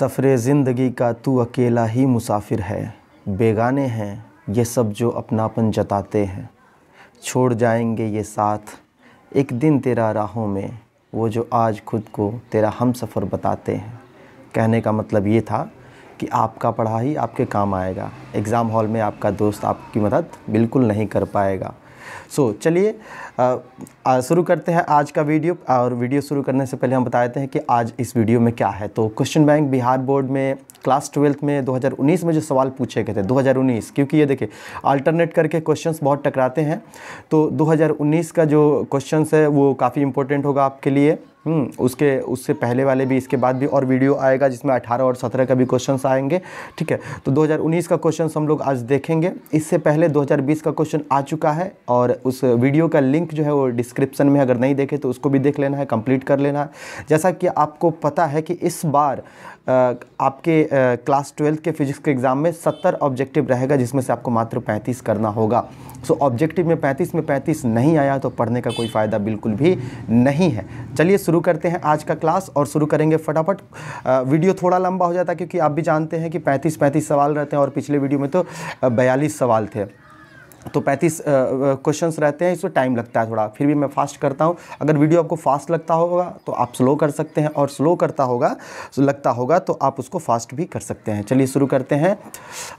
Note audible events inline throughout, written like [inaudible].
सफ़र ज़िंदगी का तू अकेला ही मुसाफिर है बेगाने हैं ये सब जो अपनापन जताते हैं छोड़ जाएंगे ये साथ एक दिन तेरा राहों में वो जो आज खुद को तेरा हम सफ़र बताते हैं कहने का मतलब ये था कि आपका पढ़ाई आपके काम आएगा एग्ज़ाम हॉल में आपका दोस्त आपकी मदद बिल्कुल नहीं कर पाएगा सो so, चलिए शुरू करते हैं आज का वीडियो और वीडियो शुरू करने से पहले हम बता देते हैं कि आज इस वीडियो में क्या है तो क्वेश्चन बैंक बिहार बोर्ड में क्लास ट्वेल्थ में 2019 में जो सवाल पूछे गए थे 2019 क्योंकि ये देखिए अल्टरनेट करके क्वेश्चंस बहुत टकराते हैं तो 2019 का जो क्वेश्चंस है वो काफ़ी इंपॉर्टेंट होगा आपके लिए हम्म, उसके उससे पहले वाले भी इसके बाद भी और वीडियो आएगा जिसमें 18 और 17 का भी क्वेश्चन आएंगे ठीक है तो 2019 का क्वेश्चन हम लोग आज देखेंगे इससे पहले 2020 का क्वेश्चन आ चुका है और उस वीडियो का लिंक जो है वो डिस्क्रिप्शन में अगर नहीं देखे तो उसको भी देख लेना है कंप्लीट कर लेना है जैसा कि आपको पता है कि इस बार आपके क्लास ट्वेल्थ के फिजिक्स के एग्ज़ाम में सत्तर ऑब्जेक्टिव रहेगा जिसमें से आपको मात्र पैंतीस करना होगा सो ऑब्जेक्टिव में पैंतीस में पैंतीस नहीं आया तो पढ़ने का कोई फ़ायदा बिल्कुल भी नहीं है चलिए शुरू करते हैं आज का क्लास और शुरू करेंगे फटाफट वीडियो थोड़ा लंबा हो जाता है क्योंकि आप भी जानते हैं कि पैंतीस पैंतीस सवाल रहते हैं और पिछले वीडियो में तो बयालीस सवाल थे तो 35 क्वेश्चंस रहते हैं इसमें टाइम लगता है थोड़ा फिर भी मैं फास्ट करता हूँ अगर वीडियो आपको फास्ट लगता होगा तो आप स्लो कर सकते हैं और स्लो करता होगा लगता होगा तो आप उसको फास्ट भी कर सकते हैं चलिए शुरू करते हैं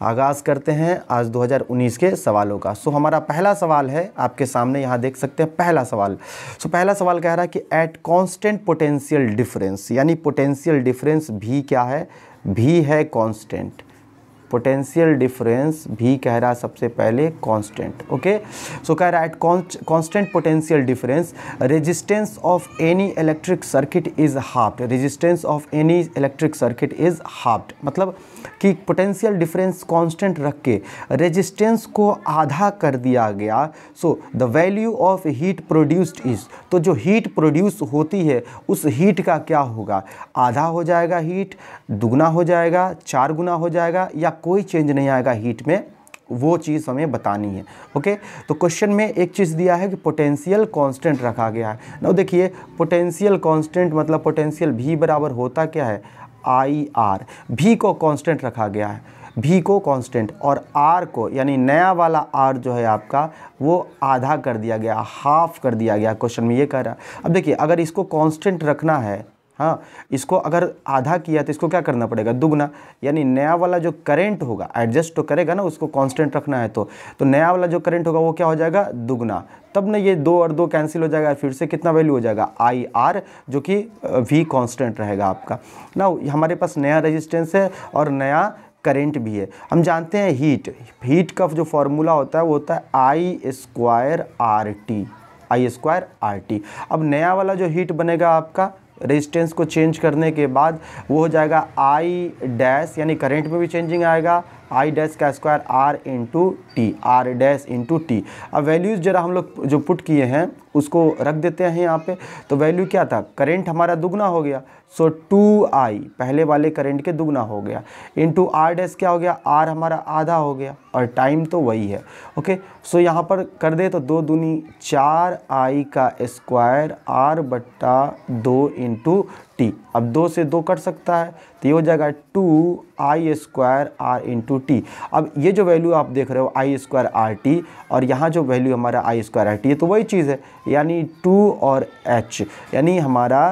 आगाज़ करते हैं आज 2019 के सवालों का सो हमारा पहला सवाल है आपके सामने यहाँ देख सकते हैं पहला सवाल सो पहला सवाल कह रहा है कि एट कॉन्स्टेंट पोटेंशियल डिफरेंस यानी पोटेंशियल डिफरेंस भी क्या है भी है कॉन्स्टेंट पोटेंशियल डिफरेंस भी कह रहा सबसे पहले कांस्टेंट ओके सो कह रहा at constant potential difference resistance of any electric circuit is halved resistance of any electric circuit is halved मतलब कि पोटेंशियल डिफरेंस कांस्टेंट रख के रेजिस्टेंस को आधा कर दिया गया so the value of heat produced is तो जो हीट प्रोड्यूस होती है उस हीट का क्या होगा आधा हो जाएगा हीट दुगना हो जाएगा चार गुना हो जाएगा या कोई चेंज नहीं आएगा हीट में वो चीज़ हमें बतानी है ओके तो क्वेश्चन में एक चीज़ दिया है कि पोटेंशियल कांस्टेंट रखा गया है ना देखिए पोटेंशियल कांस्टेंट मतलब पोटेंशियल भी बराबर होता क्या है आई आर भी को कांस्टेंट रखा गया है भी को कांस्टेंट और आर को यानी नया वाला आर जो है आपका वो आधा कर दिया गया हाफ कर दिया गया क्वेश्चन में ये कह रहा है अब देखिए अगर इसको कॉन्स्टेंट रखना है हाँ इसको अगर आधा किया तो इसको क्या करना पड़ेगा दुगना यानी नया वाला जो करेंट होगा एडजस्ट तो करेगा ना उसको कांस्टेंट रखना है तो तो नया वाला जो करेंट होगा वो क्या हो जाएगा दुगना तब ना ये दो और दो कैंसिल हो जाएगा फिर से कितना वैल्यू हो जाएगा आई आर जो कि वी कॉन्स्टेंट रहेगा आपका ना हमारे पास नया रजिस्टेंस है और नया करेंट भी है हम जानते हैं हीट हीट का जो फॉर्मूला होता है वो होता है I square R T I square R T अब नया वाला जो हीट बनेगा आपका रेजिस्टेंस को चेंज करने के बाद वो हो जाएगा आई डैश यानी करंट में भी चेंजिंग आएगा आई डैश का square R into T R dash into T अब वैल्यूज़ जरा हम लोग जो पुट किए हैं उसको रख देते हैं यहाँ पे तो वैल्यू क्या था करंट हमारा दुगना हो गया सो टू आई पहले वाले करंट के दुगना हो गया इंटू आर डैस क्या हो गया आर हमारा आधा हो गया और टाइम तो वही है ओके सो यहाँ पर कर दे तो दो दूनी चार आई का स्क्वायर आर बट्टा दो इंटू टी अब दो से दो कट सकता है तो ये हो जाएगा two I square R into T अब ये जो वैल्यू आप देख रहे हो आई स्क्वायर आर टी और यहाँ जो वैल्यू हमारा आई स्क्वायर आर टी है तो वही चीज़ है यानी टू और एच यानी हमारा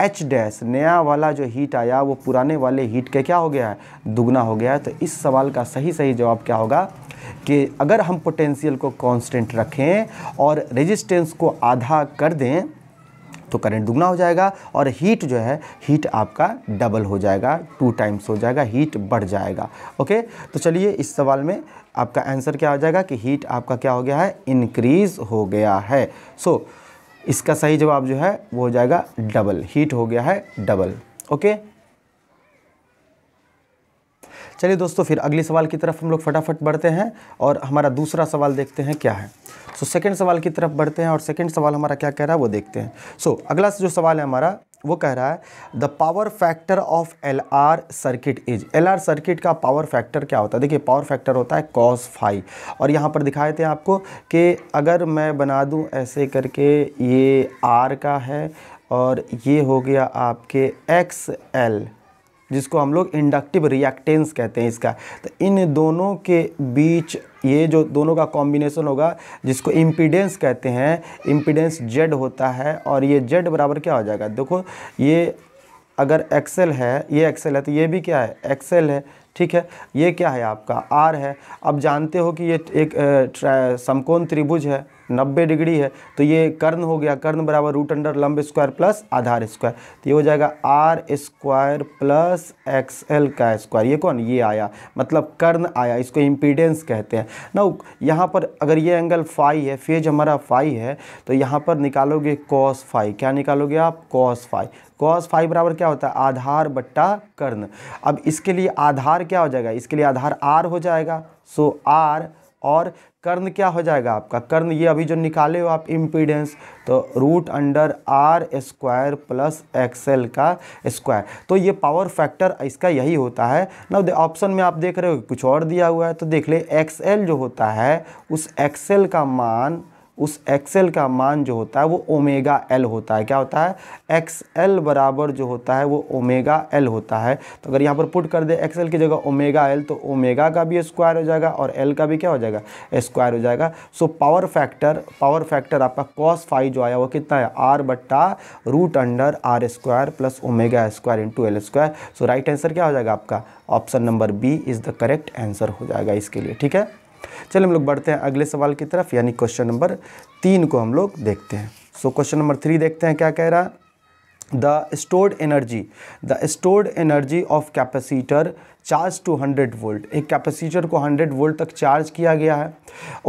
एच डैश नया वाला जो हीट आया वो पुराने वाले हीट के क्या हो गया है दुगना हो गया है तो इस सवाल का सही सही जवाब क्या होगा कि अगर हम पोटेंशियल को कांस्टेंट रखें और रेजिस्टेंस को आधा कर दें तो करंट दुगना हो जाएगा और हीट जो है हीट आपका डबल हो जाएगा टू टाइम्स हो जाएगा हीट बढ़ जाएगा ओके तो चलिए इस सवाल में आपका आंसर क्या हो जाएगा कि हीट आपका क्या हो गया है इनक्रीज़ हो गया है सो so, इसका सही जवाब जो है वो हो जाएगा डबल हीट हो गया है डबल ओके चलिए दोस्तों फिर अगले सवाल की तरफ हम लोग फटाफट बढ़ते हैं और हमारा दूसरा सवाल देखते हैं क्या है सो सेकेंड सवाल की तरफ बढ़ते हैं और सेकेंड सवाल हमारा क्या कह रहा है वो देखते हैं सो so, अगला जो सवाल है हमारा वो कह रहा है the power factor of L R circuit is L R circuit का पावर फैक्टर क्या होता है देखिए पावर फैक्टर होता है कॉस फाइव और यहाँ पर दिखाए थे आपको कि अगर मैं बना दूँ ऐसे करके ये आर का है और ये हो गया आपके एक्स एल जिसको हम लोग इंडक्टिव रिएक्टेंस कहते हैं इसका तो इन दोनों के बीच ये जो दोनों का कॉम्बिनेशन होगा जिसको इम्पीडेंस कहते हैं इम्पीडेंस जेड होता है और ये जेड बराबर क्या हो जाएगा देखो ये अगर एक्सेल है ये एक्सेल है तो ये भी क्या है एक्सेल है ठीक है ये क्या है आपका आर है अब जानते हो कि ये एक समकोण त्रिभुज है नब्बे डिग्री है तो ये कर्ण हो गया कर्ण बराबर रूट अंडर लंब स्क्वायर प्लस आधार स्क्वायर तो ये हो जाएगा R square plus X L का स्क्वायर ये कौन ये आया मतलब कर्ण आया इसको इम्पीडेंस कहते हैं ना यहाँ पर अगर ये एंगल फाई है फेज हमारा फाई है तो यहाँ पर निकालोगे कॉस फाई क्या निकालोगे आप कॉस फाई कॉस फाइव बराबर क्या होता है आधार बट्टा कर्ण अब इसके लिए आधार क्या हो जाएगा इसके लिए आधार आर हो जाएगा सो आर और कर्ण क्या हो जाएगा आपका कर्ण ये अभी जो निकाले हो आप इम्पीडेंस तो root under R square plus X L का स्क्वायर तो ये पावर फैक्टर इसका यही होता है ना ऑप्शन में आप देख रहे हो कुछ और दिया हुआ है तो देख ले एक्सएल जो होता है उस एक्सएल का मान उस एक्सएल का मान जो होता है वो ओमेगा एल होता है क्या होता है एक्स एल बराबर जो होता है वो ओमेगा एल होता है तो अगर यहाँ पर पुट कर दे एक्सएल की जगह ओमेगा एल तो ओमेगा का भी स्क्वायर हो जाएगा और एल का भी क्या हो जाएगा स्क्वायर हो जाएगा so power factor power factor आपका कॉस फाइव जो आया वो कितना है आर बट्टा root under R square plus omega square into L square so right answer क्या हो जाएगा आपका option number B is the correct answer हो जाएगा इसके लिए ठीक है चलिए हम लोग बढ़ते हैं अगले सवाल की तरफ यानी क्वेश्चन नंबर तीन को हम लोग देखते हैं सो क्वेश्चन नंबर थ्री देखते हैं क्या कह रहा the stored energy the stored energy of capacitor charge to hundred volt एक कैपेसिटर को हंड्रेड वोल्ट तक चार्ज किया गया है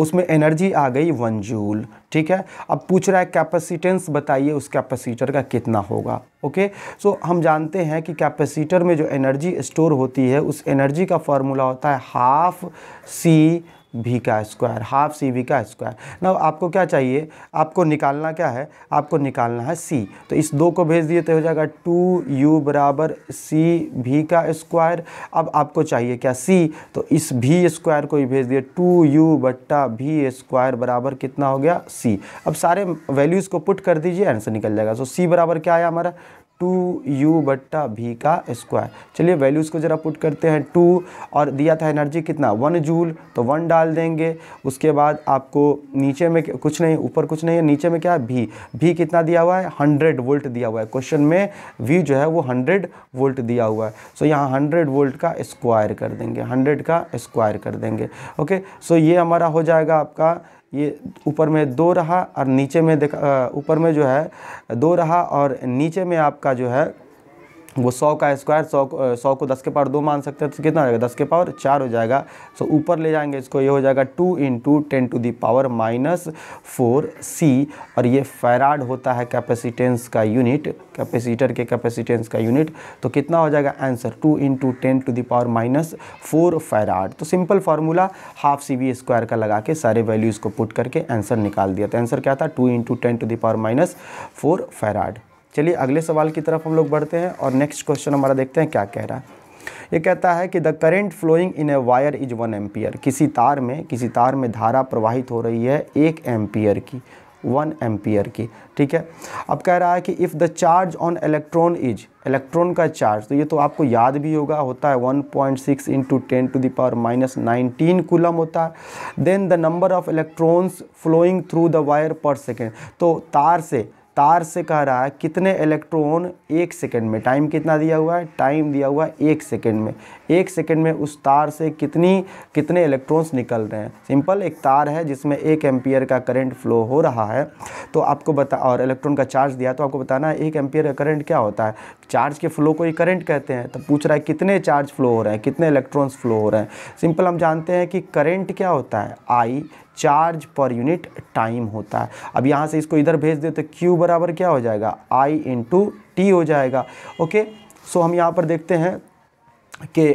उसमें एनर्जी आ गई वन जूल ठीक है अब पूछ रहा है कैपेसिटेंस बताइए उस कैपेसिटर का कितना होगा ओके सो so, हम जानते हैं कि कैपेसिटर में जो एनर्जी स्टोर होती है उस एनर्जी का फॉर्मूला होता है हाफ सी वी का स्क्वायर हाफ सी वी का स्क्वायर न आपको क्या चाहिए आपको निकालना क्या है आपको निकालना है सी तो इस दो को भेज दिए तो हो जाएगा टू यू बराबर सी वी का स्क्वायर अब आपको चाहिए क्या सी तो इस भी स्क्वायर को ही भेज दिए टू यू बट्टा भी स्क्वायर बराबर कितना हो गया सी अब सारे वैल्यूज़ को पुट कर दीजिए आंसर निकल जाएगा सो सी बराबर क्या आया हमारा टू यू बट्टा भी का स्क्वायर चलिए वैल्यूज़ को ज़रा पुट करते हैं टू और दिया था एनर्जी कितना वन जूल तो वन डाल देंगे उसके बाद आपको नीचे में कुछ नहीं ऊपर कुछ नहीं है नीचे में क्या है भी भी कितना दिया हुआ है हंड्रेड वोल्ट दिया हुआ है क्वेश्चन में वी जो है वो हंड्रेड वोल्ट दिया हुआ है सो so, यहाँ हंड्रेड वोल्ट का स्क्वायर कर देंगे हंड्रेड का स्क्वायर कर देंगे ओके सो so, ये हमारा हो जाएगा आपका ये ऊपर में दो रहा और नीचे में देखा ऊपर में जो है दो रहा और नीचे में आपका जो है वो सौ का स्क्वायर सौ सौ को दस के पावर दो मान सकते हैं तो कितना हो जाएगा दस के पावर चार हो जाएगा सो so, ऊपर ले जाएंगे इसको ये हो जाएगा two into ten to the power minus four C और ये फैराड होता है कैपेसिटेंस का यूनिट कैपेसिटर के कैपेसिटेंस का यूनिट तो कितना हो जाएगा answer two into ten to the power minus four farad तो simple formula half C V square का लगा के सारे वैल्यूज़ को पुट करके आंसर निकाल दिया तो आंसर क्या था two into ten to the power minus four farad चलिए अगले सवाल की तरफ हम लोग बढ़ते हैं और नेक्स्ट क्वेश्चन हमारा देखते हैं क्या कह रहा है ये कहता है कि the current flowing in a wire is one ampere किसी तार में किसी तार में धारा प्रवाहित हो रही है एक एम्पियर की वन एम्पियर की ठीक है अब कह रहा है कि if the charge on electron is electron का चार्ज तो ये तो आपको याद भी होगा होता है 1.6 point six into ten to the power minus nineteen coulomb होता है then the number of electrons flowing through the wire per second तो तार से तार से कह रहा है कितने इलेक्ट्रॉन एक सेकेंड में टाइम कितना दिया हुआ है टाइम दिया हुआ है एक सेकेंड में एक सेकेंड में उस तार से कितनी कितने इलेक्ट्रॉन्स निकल रहे हैं सिंपल एक तार है जिसमें एक एम्पियर का करंट फ्लो हो रहा है तो आपको बता और इलेक्ट्रॉन का चार्ज दिया तो आपको बताना है एक एम्पियर का करंट क्या होता है चार्ज के फ्लो को ही करंट कहते हैं तो पूछ रहा है कितने चार्ज फ्लो हो रहे हैं कितने इलेक्ट्रॉन्स फ्लो हो रहे हैं सिंपल हम जानते हैं कि करेंट क्या होता है I charge per unit time होता है अब यहाँ से इसको इधर भेज दे तो क्यू बराबर क्या हो जाएगा आई इंटू टी हो जाएगा ओके सो हम यहाँ पर देखते हैं कि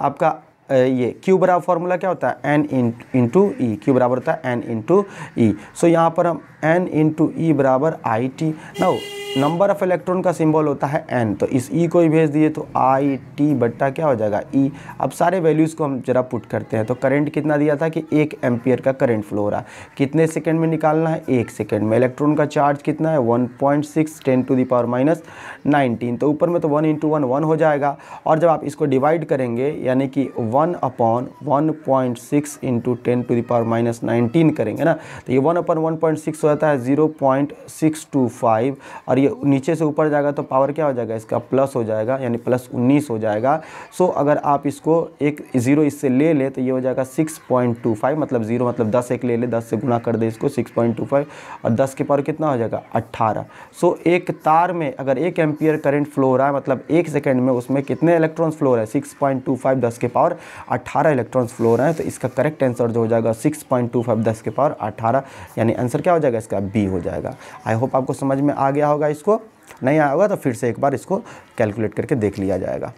आपका ये क्यू बराबर फॉर्मूला क्या होता है एन इन इंटू ई क्यू बराबर होता है एन इंटू ई सो यहाँ पर हम एन इंटू ई बराबर I T now number of electron का सिंबल होता है एन तो इस ई e को ही भेज दिए तो आई टी बट्टा क्या हो जाएगा ई e. अब सारे वैल्यूज़ को हम जरा पुट करते हैं तो करंट कितना दिया था कि एक एम्पियर का करंट फ्लो हो रहा है कितने सेकंड में निकालना है एक सेकंड में इलेक्ट्रॉन का चार्ज कितना है one point six ten to the power minus nineteen तो ऊपर में तो वन इंटू वन वन हो जाएगा और जब आप इसको डिवाइड करेंगे यानी कि one one upon one point six into ten to the power minus nineteen करेंगे ना तो ये one upon one point six हो जाता है zero point six two five और ये नीचे से ऊपर जाएगा तो पावर क्या हो जाएगा इसका प्लस हो जाएगा यानी प्लस उन्नीस हो जाएगा सो so, अगर आप इसको एक ज़ीरो इससे ले ले तो ये हो जाएगा सिक्स पॉइंट टू फाइव मतलब ज़ीरो मतलब दस एक ले ले दस से गुना कर दे इसको सिक्स पॉइंट टू फाइव और दस के पावर कितना हो जाएगा अट्ठारह सो so, एक तार में अगर एक एम्पियर करेंट फ्लो हो रहा है मतलब एक सेकेंड में उसमें कितने इलेक्ट्रॉन फ्लो हो रहा है सिक्स पॉइंट टू फाइव दस के पावर अठारह इलेक्ट्रॉन्स फ्लोर हैं तो इसका करेक्ट आंसर जो हो जाएगा सिक्स पॉइंट टू फाइव दस के पावर अठारह यानी आंसर क्या हो जाएगा इसका बी हो जाएगा आई होप आपको समझ में आ गया होगा इसको नहीं आया होगा तो फिर से एक बार इसको कैलकुलेट करके देख लिया जाएगा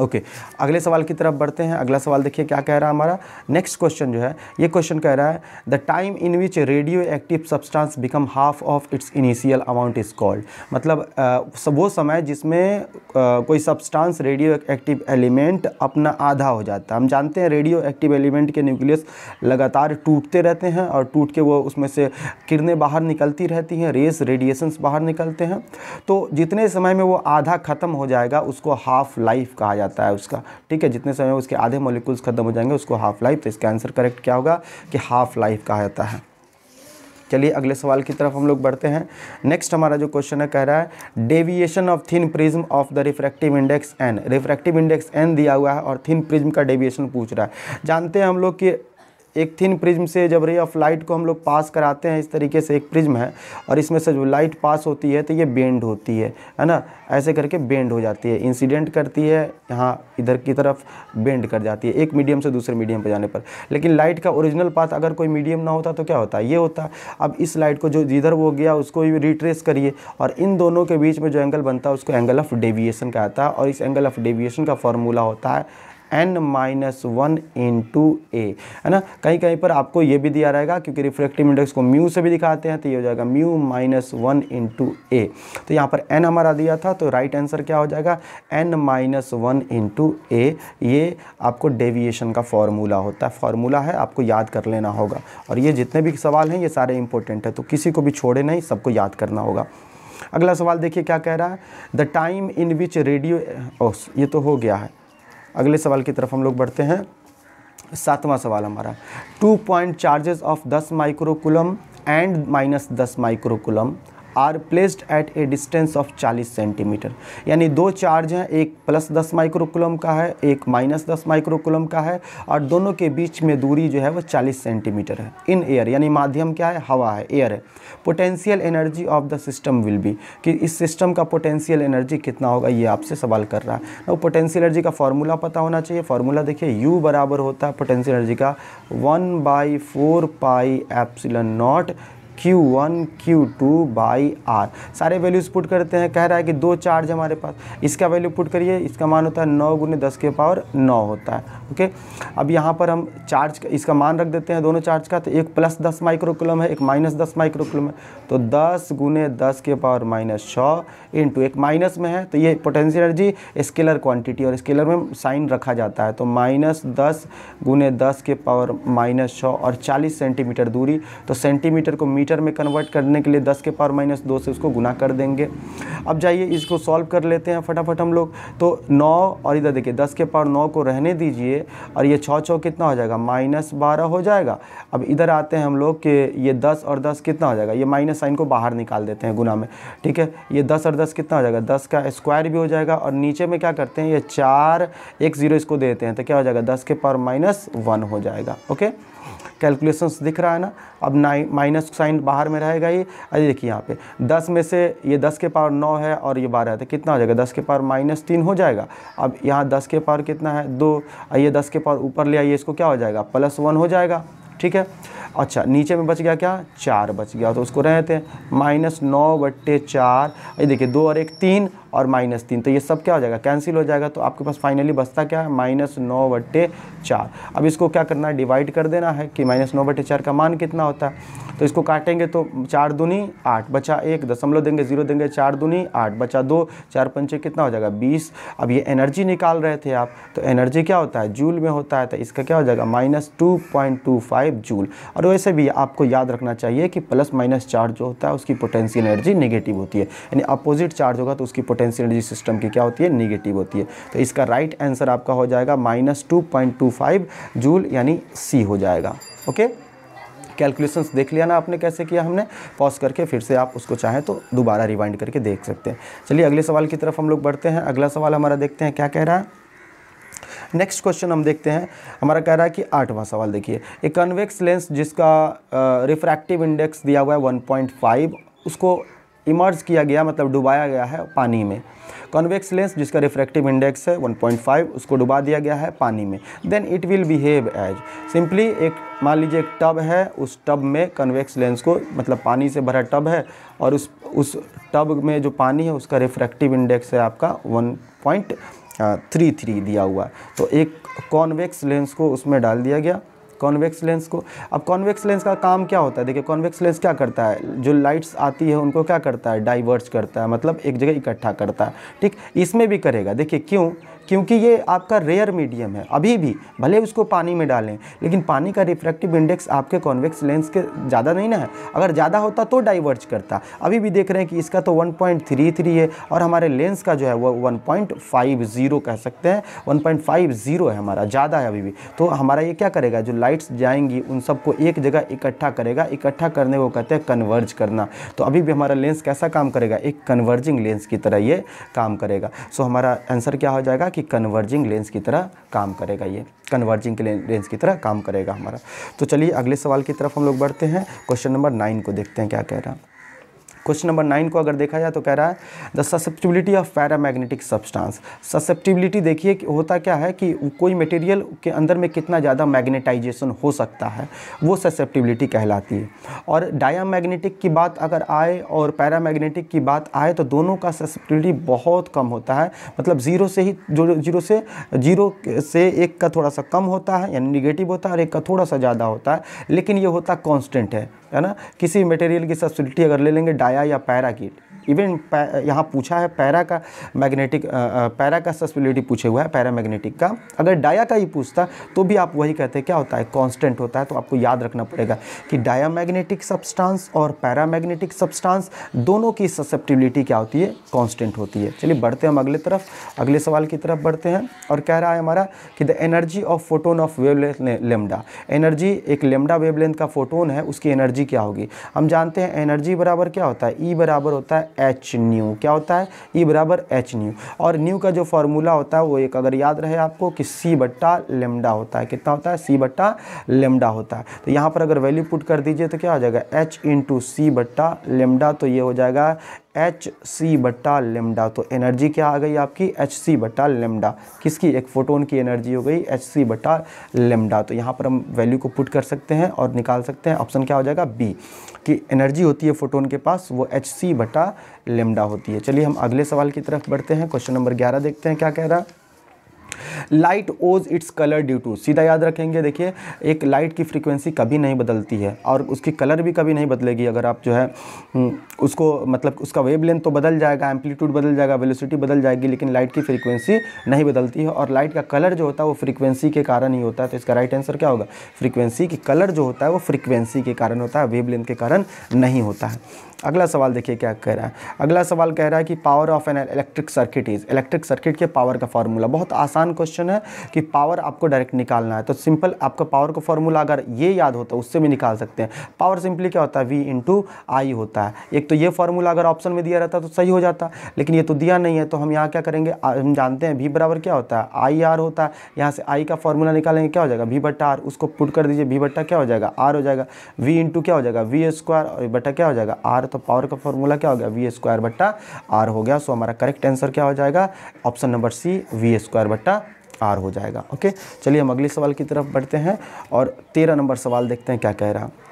ओके okay. अगले सवाल की तरफ बढ़ते हैं अगला सवाल देखिए क्या कह रहा है हमारा नेक्स्ट क्वेश्चन जो है ये क्वेश्चन कह रहा है the time in which radio active substance become half of its initial amount is called मतलब आ, वो समय जिसमें आ, कोई सब्सटेंस रेडियो एक्टिव एलिमेंट अपना आधा हो जाता है हम जानते हैं रेडियो एक्टिव एलिमेंट के न्यूक्लियस लगातार टूटते रहते हैं और टूट के वो उसमें से किरणें बाहर निकलती रहती हैं रेस रेडिएशंस बाहर निकलते हैं तो जितने समय में वो आधा ख़त्म हो जाएगा उसको हाफ लाइफ कहा जाता जाता है उसका ठीक है जितने समय उसके आधे मोलिकुल्स खत्म हो जाएंगे उसको हाफ लाइफ तो इसका आंसर करेक्ट क्या होगा कि हाफ लाइफ कहा जाता है चलिए अगले सवाल की तरफ हम लोग बढ़ते हैं नेक्स्ट हमारा जो क्वेश्चन है कह रहा है deviation of thin prism of the refractive index N refractive index N दिया हुआ है और थिन प्रिज्म का डेविएशन पूछ रहा है जानते हैं हम लोग कि एक थिन प्रिज्म से जब रे ऑफ लाइट को हम लोग पास कराते हैं इस तरीके से एक प्रिज्म है और इसमें से जो लाइट पास होती है तो ये बेंड होती है है ना ऐसे करके बेंड हो जाती है इंसिडेंट करती है यहाँ इधर की तरफ बेंड कर जाती है एक मीडियम से दूसरे मीडियम पर जाने पर लेकिन लाइट का ओरिजिनल पाथ अगर कोई मीडियम ना होता तो क्या होता ये होता अब इस लाइट को जो जिधर वो गया उसको रिट्रेस करिए और इन दोनों के बीच में जो एंगल बनता है उसको एंगल ऑफ डेविएशन कहता है और इस एंगल ऑफ डेविएशन का फॉर्मूला होता है N minus one into A है ना कहीं कहीं पर आपको ये भी दिया रहेगा क्योंकि रिफ्लेक्टिव इंडेक्स को म्यू से भी दिखाते हैं तो ये हो जाएगा mu minus one into A तो यहाँ पर एन हमारा दिया था तो राइट आंसर क्या हो जाएगा N minus one into A ये आपको डेविएशन का फॉर्मूला होता है फॉर्मूला है आपको याद कर लेना होगा और ये जितने भी सवाल हैं ये सारे इंपॉर्टेंट है तो किसी को भी छोड़े नहीं सबको याद करना होगा अगला सवाल देखिए क्या कह रहा है the time in which radio ये तो हो गया है अगले सवाल की तरफ हम लोग बढ़ते हैं सातवां सवाल हमारा टू पॉइंट चार्जेस ऑफ दस माइक्रोकुलम एंड माइनस दस microcoulomb are placed at a distance of 40 centimetre यानी दो चार्ज हैं एक प्लस दस माइक्रोकुलम का है एक माइनस दस माइक्रोकुलम का है और दोनों के बीच में दूरी जो है वो 40 सेंटीमीटर है इन एयर यानी माध्यम क्या है हवा है एयर है potential energy of the system will be कि इस सिस्टम का पोटेंशियल एनर्जी कितना होगा ये आपसे सवाल कर रहा है ना पोटेंशियल एनर्जी का फॉर्मूला पता होना चाहिए फार्मूला देखिए यू बराबर होता है पोटेंशियल एनर्जी का one by four pi epsilon naught Q1, Q2 by R सारे वैल्यूज़ पुट करते हैं कह रहा है कि दो चार्ज हमारे पास इसका वैल्यू पुट करिए इसका मान होता है नौ गुने दस के पावर नौ होता है ओके अब यहाँ पर हम चार्ज इसका मान रख देते हैं दोनों चार्ज का तो एक प्लस दस माइक्रोकुलम है एक माइनस दस माइक्रोकुलम है तो दस गुने दस के पावर माइनस छः इंटू एक माइनस में है तो ये पोटेंशियल एनर्जी स्केलर क्वांटिटी और स्केलर में साइन रखा जाता है तो माइनस दस गुने दस के पावर माइनस छः और चालीस सेंटीमीटर दूरी तो सेंटीमीटर को मीटर मीटर में कन्वर्ट करने के लिए दस के पावर माइनस दो से उसको गुना कर देंगे अब जाइए इसको सॉल्व कर लेते हैं फटाफट हम लोग तो नौ और इधर देखिए दस के पावर नौ को रहने दीजिए और ये छः छः कितना हो जाएगा माइनस बारह हो जाएगा अब इधर आते हैं हम लोग कि ये दस और दस कितना हो जाएगा ये माइनस साइन को बाहर निकाल देते हैं गुना में ठीक है ये दस और दस कितना हो जाएगा दस का स्क्वायर भी हो जाएगा और नीचे में क्या करते हैं ये चार एक ज़ीरो इसको देते हैं तो क्या हो जाएगा दस के पावर माइनस वन हो जाएगा ओके okay? कैलकुलेशंस दिख रहा है ना अब नाइन माइनस साइन बाहर में रहेगा ये अरे देखिए यहाँ पे दस में से ये दस के पावर नौ है और ये बारह है तो कितना हो जाएगा दस के पावर माइनस तीन हो जाएगा अब यहाँ दस के पावर कितना है दो ये दस के पावर ऊपर ले आइए इसको क्या हो जाएगा प्लस वन हो जाएगा ठीक है अच्छा नीचे में बच गया क्या चार बच गया तो उसको रहते हैं माइनस नौ बट्टे चार ये देखिए दो और एक तीन और माइनस तीन तो ये सब क्या हो जाएगा कैंसिल हो जाएगा तो आपके पास फाइनली बचता क्या है माइनस नौ बटे चार अब इसको क्या करना है डिवाइड कर देना है कि माइनस नौ बटे चार का मान कितना होता है तो इसको काटेंगे तो चार दूनी आठ बचा एक दशमलव देंगे जीरो देंगे चार दूनी आठ बचा दो चार पंचे कितना हो जाएगा बीस अब ये एनर्जी निकाल रहे थे आप तो एनर्जी क्या होता है जूल में होता है तो इसका क्या हो जाएगा minus two point two five joule और वैसे भी आपको याद रखना चाहिए कि प्लस माइनस चार्ज जो होता है उसकी पोटेंशियल एनर्जी नेगेटिव होती है यानी अपोजिट चार्ज होगा तो उसकी पोटेंशियल पोटेंशियल एनर्जी सिस्टम की क्या होती है निगेटिव होती है तो इसका राइट आंसर आपका हो जाएगा minus two point two five joule यानी सी हो जाएगा ओके कैलकुलेशंस देख लिया ना आपने कैसे किया हमने पॉज करके फिर से आप उसको चाहें तो दोबारा रिवाइंड करके देख सकते हैं चलिए अगले सवाल की तरफ हम लोग बढ़ते हैं अगला सवाल हमारा देखते हैं क्या कह रहा है नेक्स्ट क्वेश्चन हम देखते हैं हमारा कह रहा है कि आठवां सवाल देखिए एक कन्वेक्स लेंस जिसका रिफ्रैक्टिव इंडेक्स दिया हुआ है वन उसको इमर्ज किया गया मतलब डुबाया गया है पानी में कॉन्वेक्स लेंस जिसका रिफ्रैक्टिव इंडेक्स है 1.5 उसको डुबा दिया गया है पानी में then it will behave as simply एक मान लीजिए एक टब है उस टब में कन्वेक्स लेंस को मतलब पानी से भरा टब है और उस उस टब में जो पानी है उसका रिफ्रैक्टिव इंडेक्स है आपका वन पॉइंट थ्री थ्री दिया हुआ है तो एक कॉन्वेक्स लेंस को उसमें डाल दिया गया कॉन्वेक्स लेंस को अब कॉन्वेक्स लेंस का काम क्या होता है देखिए कॉन्वेक्स लेंस क्या करता है जो लाइट्स आती है उनको क्या करता है डाइवर्ज करता है मतलब एक जगह इकट्ठा करता है ठीक इसमें भी करेगा देखिए क्यों क्योंकि ये आपका रेयर मीडियम है अभी भी भले उसको पानी में डालें लेकिन पानी का रिफ्रैक्टिव इंडेक्स आपके कॉन्वेक्स लेंस के ज़्यादा नहीं ना है अगर ज़्यादा होता तो डाइवर्ज करता अभी भी देख रहे हैं कि इसका तो 1.33 है और हमारे लेंस का जो है वो 1.50 कह सकते हैं 1.50 है हमारा ज़्यादा है अभी भी तो हमारा ये क्या करेगा जो लाइट्स जाएंगी उन सबको एक जगह इकट्ठा करेगा इकट्ठा करने को कहते हैं कन्वर्ज करना तो अभी भी हमारा लेंस कैसा काम करेगा एक कन्वर्जिंग लेंस की तरह ये काम करेगा सो हमारा आंसर क्या हो जाएगा कि कन्वर्जिंग लेंस की तरह काम करेगा ये कन्वर्जिंग लेंस की तरह काम करेगा हमारा तो चलिए अगले सवाल की तरफ हम लोग बढ़ते हैं क्वेश्चन नंबर नाइन को देखते हैं क्या कह रहा है क्वेश्चन नंबर नाइन को अगर देखा जाए तो कह रहा है the susceptibility of paramagnetic substance susceptibility देखिए होता क्या है कि कोई मटेरियल के अंदर में कितना ज़्यादा मैग्नेटाइजेशन हो सकता है वो ससेप्टिबिलिटी कहलाती है और डायामैग्नेटिक की बात अगर आए और पैरामैग्नेटिक की बात आए तो दोनों का ससेप्टिबिलिटी बहुत कम होता है मतलब ज़ीरो से ही जो जीरो से जीरो से एक का थोड़ा सा कम होता है यानी निगेटिव होता है और एक का थोड़ा सा ज़्यादा होता है लेकिन ये होता कॉन्स्टेंट है है ना किसी मटेरियल की ससेप्टिबिलिटी अगर ले लेंगे डाय काया या पैरा कीट इवन यहाँ पूछा है पैरा का मैग्नेटिक पैरा का सस्पिलिटी पूछे हुआ है पैरा मैग्नेटिक का अगर डाया का ही पूछता तो भी आप वही कहते हैं क्या होता है कांस्टेंट होता है तो आपको याद रखना पड़ेगा कि डाया मैग्नेटिक सब्सटेंस और पैरा मैग्नेटिक सब्सटेंस दोनों की ससेप्टिबिलिटी क्या होती है कॉन्स्टेंट होती है चलिए बढ़ते हैं हम अगले तरफ अगले सवाल की तरफ बढ़ते हैं और कह रहा है हमारा कि the energy of photon of wavelength lambda energy एक लेमडा वेवलेंथ का फोटोन है उसकी एनर्जी क्या होगी हम जानते हैं एनर्जी बराबर क्या होता है होता है ई e बराबर होता है एच न्यू क्या होता है ई e बराबर एच न्यू और न्यू का जो फॉर्मूला होता है वो एक अगर याद रहे आपको कि सी बट्टा लेमडा होता है कितना होता है सी बट्टा लेमडा होता है तो यहाँ पर अगर वैल्यू पुट कर दीजिए तो क्या हो जाएगा एच इंटू सी बट्टा लेमडा तो ये हो जाएगा एच सी बट्टा लेमडा तो एनर्जी क्या आ गई आपकी एच सी बट्टा लेमडा किसकी एक फोटोन की एनर्जी हो गई एच सी बट्टा लेमडा तो यहाँ पर हम वैल्यू को पुट कर सकते हैं और निकाल सकते हैं ऑप्शन क्या हो जाएगा बी की एनर्जी होती है फोटोन के पास वो एच सी बटा लेमडा होती है चलिए हम अगले सवाल की तरफ बढ़ते हैं क्वेश्चन नंबर ग्यारह देखते हैं क्या कह रहा है लाइट ओज इट्स कलर ड्यू टू सीधा याद रखेंगे देखिए एक लाइट की फ्रीक्वेंसी कभी नहीं बदलती है और उसकी कलर भी कभी नहीं बदलेगी अगर आप जो है हम्म, उसको मतलब उसका वेब तो बदल जाएगा एम्पलीट्यूड बदल जाएगा वेलोसिटी बदल जाएगी लेकिन लाइट की फ्रिक्वेंसी नहीं बदलती है और लाइट का कलर जो होता है वो फ्रीक्वेंसी के कारण ही होता है तो इसका राइट आंसर क्या होगा फ्रीक्वेंसी की कलर जो होता है वो फ्रीक्वेंसी के कारण होता है वेब के कारण नहीं होता है अगला सवाल देखिए क्या कह रहा है अगला सवाल कह रहा है कि power of an electric circuit is electric circuit के पावर का फार्मूला बहुत आसान क्वेश्चन है कि पावर आपको डायरेक्ट निकालना है तो सिंपल आपका पावर का फॉर्मूला अगर ये याद होता तो है उससे भी निकाल सकते हैं पावर सिंपली क्या होता है वी इंटू आई होता है एक तो ये फार्मूला अगर ऑप्शन में दिया रहता तो सही हो जाता लेकिन ये तो दिया नहीं है तो हम यहाँ क्या करेंगे हम जानते हैं वी बराबर क्या होता है आई आर होता है यहाँ से आई का फॉर्मूला निकालेंगे क्या हो जाएगा वी बट्टा आर उसको पुट कर दीजिए वी बट्टा क्या हो जाएगा आर हो जाएगा वी इंटू क्या हो जाएगा वी स्क्वायर और बट्टा क्या हो जाएगा आर तो पावर का फॉर्मूला क्या हो गया वी स्क्वायर बट्टा आर हो गया सो हमारा करेक्ट आंसर क्या हो जाएगा option number C V square बट्टा आर हो जाएगा ओके चलिए हम अगले सवाल की तरफ बढ़ते हैं और तेरह नंबर सवाल देखते हैं क्या कह रहा है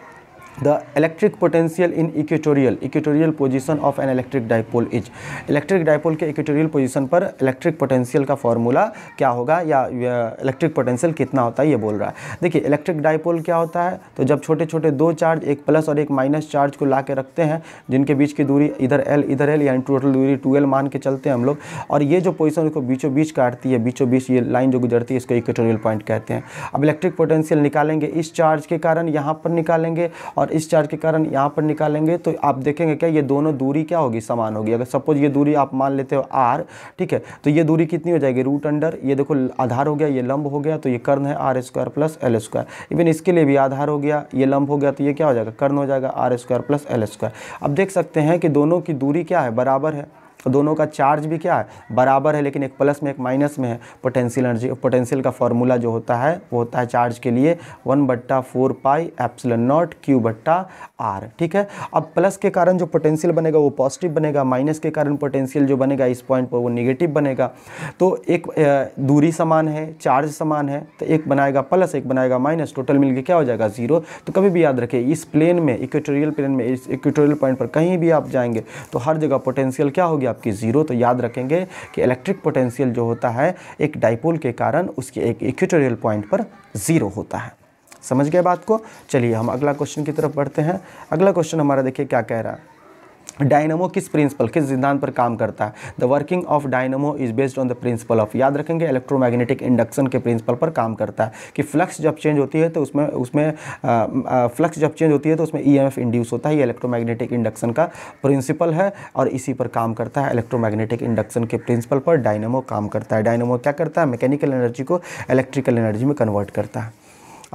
the electric potential in equatorial equatorial position of an electric dipole is electric dipole के equatorial position पर electric potential का formula क्या होगा या electric potential कितना होता है ये बोल रहा है देखिए electric dipole क्या होता है तो जब छोटे छोटे दो चार्ज एक प्लस और एक माइनस चार्ज को ला के रखते हैं जिनके बीच की दूरी इधर एल इधर एल यानी टोटल दूरी टू एल मान के चलते हैं हम लोग और ये जो पोजिशन उसको बीचों बीच काटती है बीचों बीच ये लाइन जो गुजरती है इसको इक्वेटोरियल पॉइंट कहते हैं अब इलेक्ट्रिक पोटेंशियल निकालेंगे इस चार्ज के कारण यहाँ पर निकालेंगे और और इस चार्ज के कारण यहाँ पर निकालेंगे तो आप देखेंगे क्या ये दोनों दूरी क्या होगी समान होगी अगर सपोज ये दूरी आप मान लेते हो आर ठीक है तो ये दूरी कितनी हो जाएगी रूट अंडर ये देखो आधार हो गया ये लंब हो गया तो ये कर्ण है R square plus L square even इसके लिए भी आधार हो गया ये लंब हो गया तो ये क्या हो जाएगा कर्ण हो जाएगा R square plus L square अब देख सकते हैं कि दोनों की दूरी क्या है बराबर है तो दोनों का चार्ज भी क्या है बराबर है लेकिन एक प्लस में एक माइनस में है पोटेंशियल एनर्जी पोटेंशियल का फॉर्मूला जो होता है वो होता है चार्ज के लिए वन बट्टा four pi epsilon naught Q बट्टा आर ठीक है अब प्लस के कारण जो पोटेंशियल बनेगा वो पॉजिटिव बनेगा माइनस के कारण पोटेंशियल जो बनेगा इस पॉइंट पर वो निगेटिव बनेगा तो एक दूरी समान है चार्ज समान है तो एक बनाएगा प्लस एक बनाएगा माइनस टोटल मिलकर क्या हो जाएगा ज़ीरो तो कभी भी याद रखें इस प्लेन में इक्वेटोरियल प्लेन में इस इक्वेटोरियल पॉइंट पर कहीं भी आप जाएंगे तो हर जगह पोटेंशियल क्या हो गया आपकी ज़ीरो तो याद रखेंगे कि इलेक्ट्रिक पोटेंशियल जो होता है एक डाइपोल के कारण उसके एक इक्वेटोरियल पॉइंट पर ज़ीरो होता है समझ गए बात को चलिए हम अगला क्वेश्चन की तरफ बढ़ते हैं अगला क्वेश्चन हमारा देखिए क्या कह रहा है डायनमो किस प्रिंसिपल किस सिद्धांत पर काम करता है the working of dynamo is based on the principle of याद रखेंगे इलेक्ट्रोमैग्नेटिक इंडक्शन के प्रिंसिपल पर काम करता है कि फ्लक्स जब चेंज होती है तो उसमें उसमें फ्लक्स जब चेंज होती है तो उसमें ईएमएफ इंड्यूस होता है ये इलेक्ट्रोमैग्नेटिक इंडक्शन का प्रिंसिपल है और इसी पर काम करता है इलेक्ट्रोमैग्नेटिक इंडक्शन के प्रिंसिपल पर डायनमो काम करता है डायनमो क्या करता है मैकेनिकल एनर्जी को इलेक्ट्रिकल एनर्जी में कन्वर्ट करता है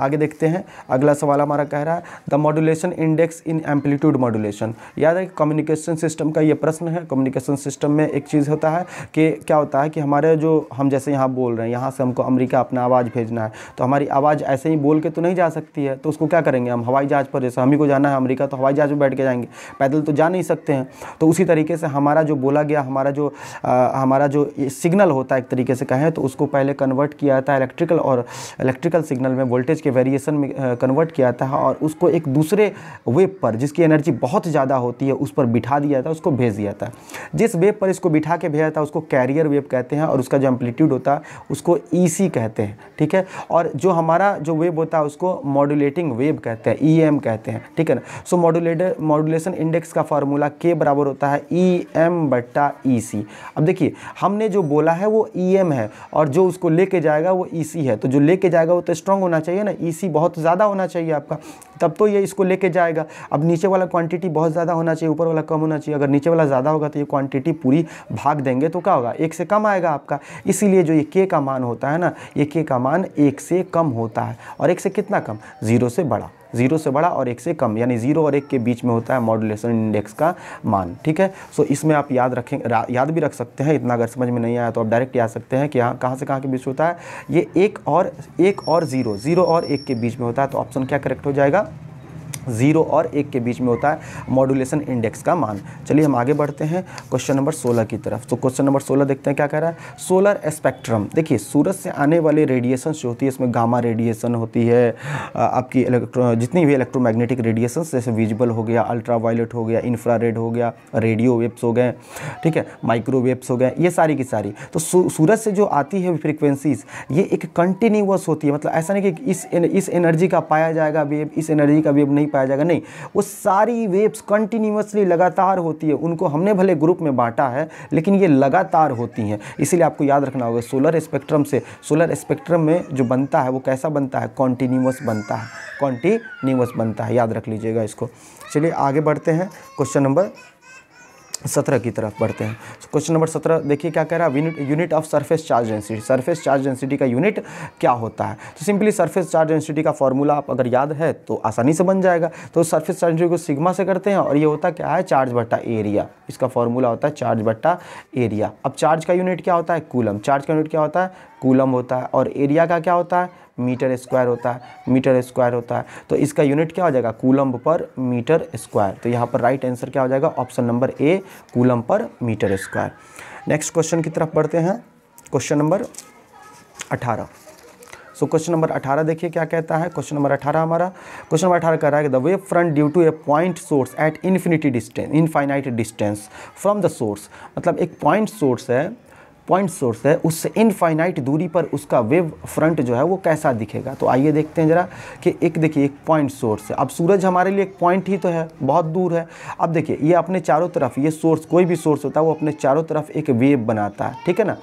आगे देखते हैं अगला सवाल हमारा कह रहा है the modulation index in amplitude modulation याद है कम्युनिकेशन सिस्टम का ये प्रश्न है कम्युनिकेशन सिस्टम में एक चीज़ होता है कि क्या होता है कि हमारे जो हम जैसे यहाँ बोल रहे हैं यहाँ से हमको अमरीका अपना आवाज़ भेजना है तो हमारी आवाज़ ऐसे ही बोल के तो नहीं जा सकती है तो उसको क्या करेंगे हम हवाई जहाज़ पर जैसे हम ही को जाना है अमरीका तो हवाई जहाज़ में बैठ के जाएंगे पैदल तो जा नहीं सकते हैं तो उसी तरीके से हमारा जो बोला गया हमारा जो आ, हमारा जो सिग्नल होता है एक तरीके से कहें तो उसको पहले कन्वर्ट किया जाता है इलेक्ट्रिकल और इलेक्ट्रिकल सिग्नल में वोल्टेज के वेरिएशन में कन्वर्ट किया जाता है और उसको एक दूसरे वेब पर जिसकी एनर्जी बहुत ज़्यादा होती है उस पर बिठा दिया जाता है उसको भेज दिया जाता है जिस वेब पर इसको बिठा के भेजा था उसको कैरियर वेब कहते हैं और उसका जो एम्पलीट्यूड होता है उसको ई e कहते हैं ठीक है और जो हमारा जो वेब होता है उसको मॉड्यूलेटिंग वेब कहते हैं ई e कहते हैं ठीक है ना सो मॉड्यूलेटर मॉड्यूलेशन इंडेक्स का फार्मूला के बराबर होता है ई e एम बट्टा ई सी अब देखिए हमने जो बोला है वो ई एम है और जो उसको लेके जाएगा वो ई सी है तो जो लेके जाएगा वो तो स्ट्रांग होना चाहिए ना ई e बहुत ज़्यादा होना चाहिए आपका तब तो ये इसको लेके जाएगा अब नीचे वाला क्वांटिटी बहुत ज़्यादा होना चाहिए ऊपर वाला कम होना चाहिए अगर नीचे वाला ज़्यादा होगा तो ये क्वांटिटी पूरी भाग देंगे तो क्या होगा एक से कम आएगा आपका इसीलिए जो ये के का मान होता है ना ये के का मान एक से कम होता है और एक से कितना कम ज़ीरो से बड़ा जीरो से बड़ा और एक से कम यानी जीरो और एक के बीच में होता है मॉडुलेशन इंडेक्स का मान ठीक है सो so, इसमें आप याद रखें याद भी रख सकते हैं इतना अगर समझ में नहीं आया तो आप डायरेक्ट याद सकते हैं कि यहाँ कहाँ से कहाँ के बीच होता है ये एक और एक और ज़ीरो ज़ीरो और एक के बीच में होता है तो ऑप्शन क्या करेक्ट हो जाएगा जीरो और एक के बीच में होता है मॉड्यूलेशन इंडेक्स का मान चलिए हम आगे बढ़ते हैं क्वेश्चन नंबर सोलह की तरफ तो क्वेश्चन नंबर सोलह देखते हैं क्या कह रहा है सोलर स्पेक्ट्रम देखिए सूरज से आने वाले रेडिएशन जो होती है इसमें गामा रेडिएशन होती है आपकी इलेक्ट्रो जितनी भी इलेक्ट्रोमैग्नेटिक रेडिएशन जैसे विजिबल हो गया अल्ट्रा वायलट हो गया इंफ्रा हो गया रेडियो वेब्स हो गए ठीक है माइक्रोवेव्स हो गए ये सारी की सारी तो सूरज से जो आती है फ्रिक्वेंसीज ये एक कंटिन्यूस होती है मतलब ऐसा नहीं कि इस इस एनर्जी का पाया जाएगा वेब इस एनर्जी का वेब नहीं पाया जाएगा नहीं वो सारी वेव्स कंटिन्यूसली लगातार होती है उनको हमने भले ग्रुप में बांटा है लेकिन ये लगातार होती हैं इसीलिए आपको याद रखना होगा सोलर स्पेक्ट्रम से सोलर स्पेक्ट्रम में जो बनता है वो कैसा बनता है कॉन्टीन्यूस बनता है कॉन्टीन्यूस बनता है याद रख लीजिएगा इसको चलिए आगे बढ़ते हैं क्वेश्चन नंबर सत्रह की तरफ बढ़ते हैं क्वेश्चन नंबर सत्रह देखिए क्या कह रहा है unit of surface charge density surface charge density का यूनिट क्या होता है तो सिंपली सरफेस चार्ज डेंसिटी का फॉर्मूला आप अगर याद है तो आसानी से बन जाएगा तो सरफेस चार्ज डेंसिटी को सिग्मा से करते हैं और ये होता क्या है चार्ज बट्टा एरिया इसका फॉर्मूला होता है चार्ज बट्टा एरिया अब चार्ज का यूनिट क्या होता है कूलम चार्ज का यूनिट क्या होता है कूलम होता है और एरिया का क्या होता है मीटर स्क्वायर होता है मीटर स्क्वायर होता है तो इसका यूनिट क्या हो जाएगा कूलम्ब पर मीटर स्क्वायर तो यहाँ पर राइट आंसर क्या हो जाएगा ऑप्शन नंबर ए कूलम पर मीटर स्क्वायर नेक्स्ट क्वेश्चन की तरफ बढ़ते हैं क्वेश्चन नंबर अठारह सो क्वेश्चन नंबर 18 देखिए क्या कहता है क्वेश्चन नंबर 18 हमारा क्वेश्चन नंबर 18 कह रहा है कि the wave front due to a point source at infinity distance infinite distance from the source मतलब एक पॉइंट सोर्स है पॉइंट सोर्स है उससे इनफाइनाइट दूरी पर उसका वेव फ्रंट जो है वो कैसा दिखेगा तो आइए देखते हैं ज़रा कि एक देखिए एक पॉइंट सोर्स है अब सूरज हमारे लिए एक पॉइंट ही तो है बहुत दूर है अब देखिए ये अपने चारों तरफ ये सोर्स कोई भी सोर्स होता है वो अपने चारों तरफ एक वेव बनाता है ठीक है ना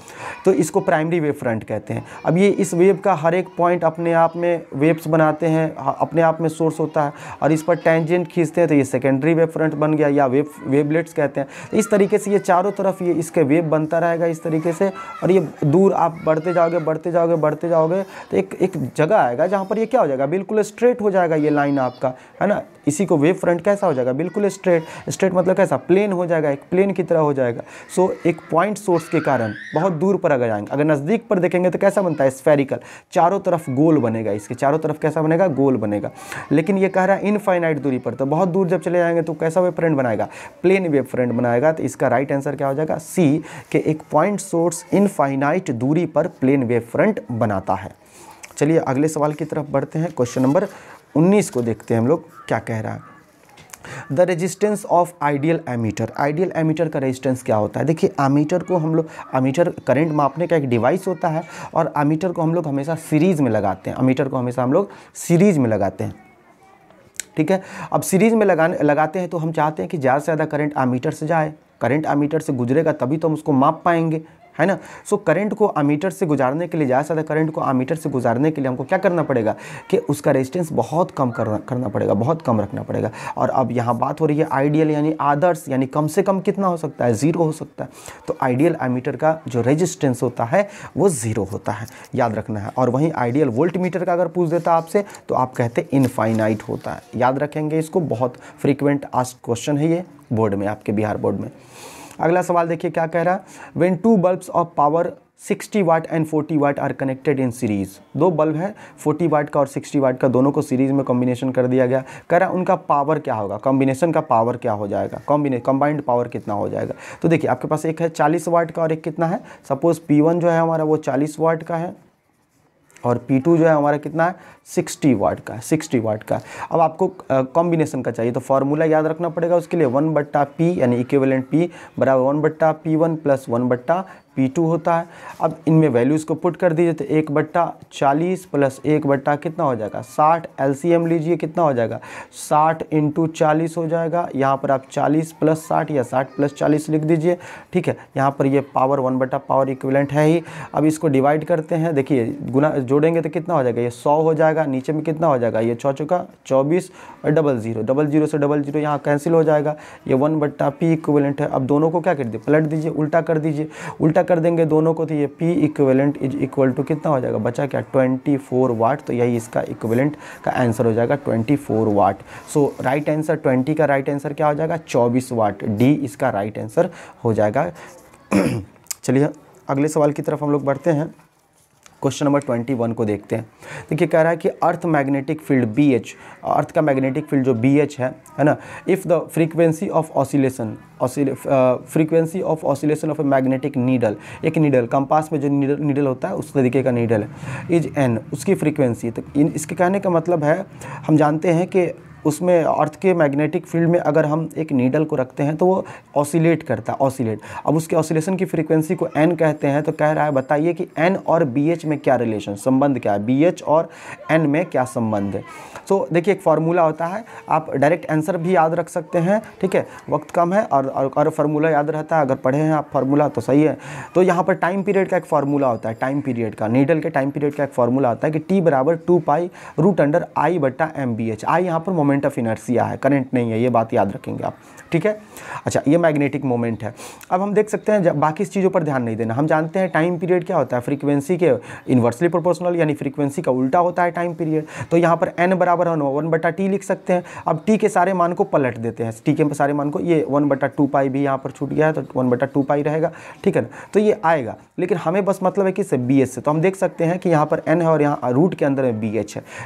तो इसको प्राइमरी वेव फ्रंट कहते हैं अब ये इस वेव का हर एक पॉइंट अपने आप में वेव्स बनाते हैं अपने आप में सोर्स होता है और इस पर टेंजेंट खींचते हैं तो ये सेकेंडरी वेव फ्रंट बन गया या वेव वेबलेट्स कहते हैं तो इस तरीके से ये चारों तरफ ये इसके वेव बनता रहेगा इस तरीके से और ये दूर आप बढ़ते जाओगे बढ़ते जाओगे बढ़ते जाओगे तो एक एक जगह आएगा जहाँ पर ये क्या हो जाएगा बिल्कुल स्ट्रेट हो जाएगा ये लाइन आपका है ना इसी को वेव फ्रंट कैसा हो जाएगा बिल्कुल स्ट्रेट स्ट्रेट मतलब कैसा प्लेन हो जाएगा एक प्लेन की तरह हो जाएगा सो so, एक पॉइंट सोर्स के कारण बहुत दूर पर अगर जाएंगे अगर नज़दीक पर देखेंगे तो कैसा बनता है स्फेरिकल चारों तरफ गोल बनेगा इसके चारों तरफ कैसा बनेगा गोल बनेगा लेकिन ये कह रहा है इनफाइनाइट दूरी पर तो बहुत दूर जब चले जाएंगे तो कैसा वेब फ्रंट बनाएगा प्लेन वेब फ्रंट बनाएगा तो इसका राइट आंसर क्या हो जाएगा सी के एक पॉइंट सोर्स इनफाइनाइट दूरी पर प्लेन वेव फ्रंट बनाता है चलिए अगले सवाल की तरफ बढ़ते हैं क्वेश्चन नंबर 19 को देखते हैं हम लोग क्या कह रहा है the resistance of ideal ammeter ideal ammeter का रेजिस्टेंस क्या होता है देखिए एमीटर को हम लोग एमीटर करंट मापने का एक डिवाइस होता है और एमीटर को हम लोग हमेशा सीरीज में लगाते हैं एमीटर को हमेशा हम लोग सीरीज में लगाते हैं ठीक है अब सीरीज में लगाने लगाते हैं तो हम चाहते हैं कि ज़्यादा से ज़्यादा करंट आमीटर से जाए करंट आमीटर से गुजरेगा तभी तो हम उसको माप पाएंगे है ना सो करंट को अमीटर से गुजारने के लिए ज़्यादा से ज़्यादा करंट को आमीटर से गुजारने के लिए हमको क्या करना पड़ेगा कि उसका रेजिस्टेंस बहुत कम करना करना पड़ेगा बहुत कम रखना पड़ेगा और अब यहाँ बात हो रही है आइडियल यानी आदर्श यानी कम से कम कितना हो सकता है ज़ीरो हो सकता है तो आइडियल अमीटर का जो रजिस्टेंस होता है वो ज़ीरो होता है याद रखना है और वहीं आइडियल वोल्ट मीटर का अगर पूछ देता आपसे तो आप कहते इनफाइनाइट होता है याद रखेंगे इसको बहुत फ्रिक्वेंट आस्ट क्वेश्चन है ये बोर्ड में आपके बिहार बोर्ड में अगला सवाल देखिए क्या कह रहा है when two bulbs of power 60 watt and 40 watt are connected in series दो बल्ब है 40 वाट का और 60 वाट का दोनों को सीरीज़ में कॉम्बिनेशन कर दिया गया कह रहा उनका पावर क्या होगा कॉम्बिनेशन का पावर क्या हो जाएगा कॉम्बिने कम्बाइंड पावर कितना हो जाएगा तो देखिए आपके पास एक है 40 वाट का और एक कितना है सपोज़ P1 जो है हमारा वो 40 वाट का है और P2 जो है हमारा कितना है 60 वाट का है 60 वाट का अब आपको कॉम्बिनेशन का चाहिए तो फार्मूला याद रखना पड़ेगा उसके लिए वन बट्टा पी यानी इक्वेलेंट पी बराबर वन बट्टा पी वन प्लस वन बट्टा पी टू होता है अब इनमें वैल्यूज़ को पुट कर दीजिए तो एक बट्टा चालीस प्लस एक बट्टा कितना हो जाएगा साठ एल लीजिए कितना हो जाएगा साठ इंटू चालीस हो जाएगा यहाँ पर आप चालीस प्लस साठ या साठ प्लस चालीस लिख दीजिए ठीक है यहाँ पर ये पावर वन बट्टा पावर इक्विलेंट है ही अब इसको डिवाइड करते हैं देखिए गुना जोड़ेंगे तो कितना हो जाएगा ये सौ हो जाएगा नीचे में कितना हो जाएगा ये चौ चौका चौबीस और डबल ज़ीरो डबल जीरो से डबल जीरो यहाँ कैंसिल हो जाएगा ये वन बट्टा पी इक्विलेंट है अब दोनों को क्या कर दिए पलट दीजिए उल्टा कर दीजिए उल्टा कर देंगे दोनों को तो ये P equivalent is equal to कितना हो जाएगा बचा क्या 24 वाट तो यही इसका इक्वेलेंट का आंसर हो जाएगा 24 वाट सो राइट आंसर 20 का राइट आंसर क्या हो जाएगा 24 वाट डी इसका राइट आंसर हो जाएगा [clears throat] चलिए अगले सवाल की तरफ हम लोग बढ़ते हैं क्वेश्चन नंबर ट्वेंटी वन को देखते हैं देखिए कह रहा है कि earth magnetic field B H earth का मैग्नेटिक फील्ड जो बी एच है है ना if the frequency of oscillation frequency of oscillation of a magnetic needle एक नीडल कंपास में जो नीडल नीडल होता है उस तरीके का नीडल है इज एन उसकी फ्रीक्वेंसी तो इसके कहने का मतलब है हम जानते हैं कि उसमें अर्थ के मैग्नेटिक फील्ड में अगर हम एक नीडल को रखते हैं तो वो ऑसिलेट करता है ऑसिलेट अब उसके ऑसिलेशन की फ्रीक्वेंसी को एन कहते हैं तो कह रहा है बताइए कि एन और बी एच में क्या रिलेशन संबंध क्या है बी एच और एन में क्या संबंध है सो so, देखिए एक फार्मूला होता है आप डायरेक्ट आंसर भी याद रख सकते हैं ठीक है वक्त कम है और और, और फार्मूला याद रहता है अगर पढ़े हैं आप फार्मूला तो सही है तो यहाँ पर टाइम पीरियड का एक फार्मूला होता है टाइम पीरियड का नीडल के टाइम पीरियड का एक फार्मूला होता है कि टी बराबर two pi root under I बट्टा एम बी एच आई यहाँ पर मोमेंट मोमेंट ऑफ इनर्सिया है करंट नहीं है ये बात याद रखेंगे आप ठीक है अच्छा ये मैग्नेटिक मोमेंट है अब हम देख सकते हैं बाकी चीज़ों पर ध्यान नहीं देना हम जानते हैं टाइम पीरियड क्या होता है फ्रीक्वेंसी के इन्वर्सली प्रोपोर्शनल यानी फ्रीक्वेंसी का उल्टा होता है टाइम पीरियड तो यहाँ पर एन बराबर हम वन बटा टी लिख सकते हैं अब टी के सारे मान को पलट देते हैं टी के सारे मान को ये वन बटा टू पाई भी यहाँ पर छूट गया है तो वन बटा टू पाई रहेगा ठीक है तो ये आएगा लेकिन हमें बस मतलब है कि इससे बी से तो हम देख सकते हैं कि यहाँ पर एन है और यहाँ रूट के अंदर में बी है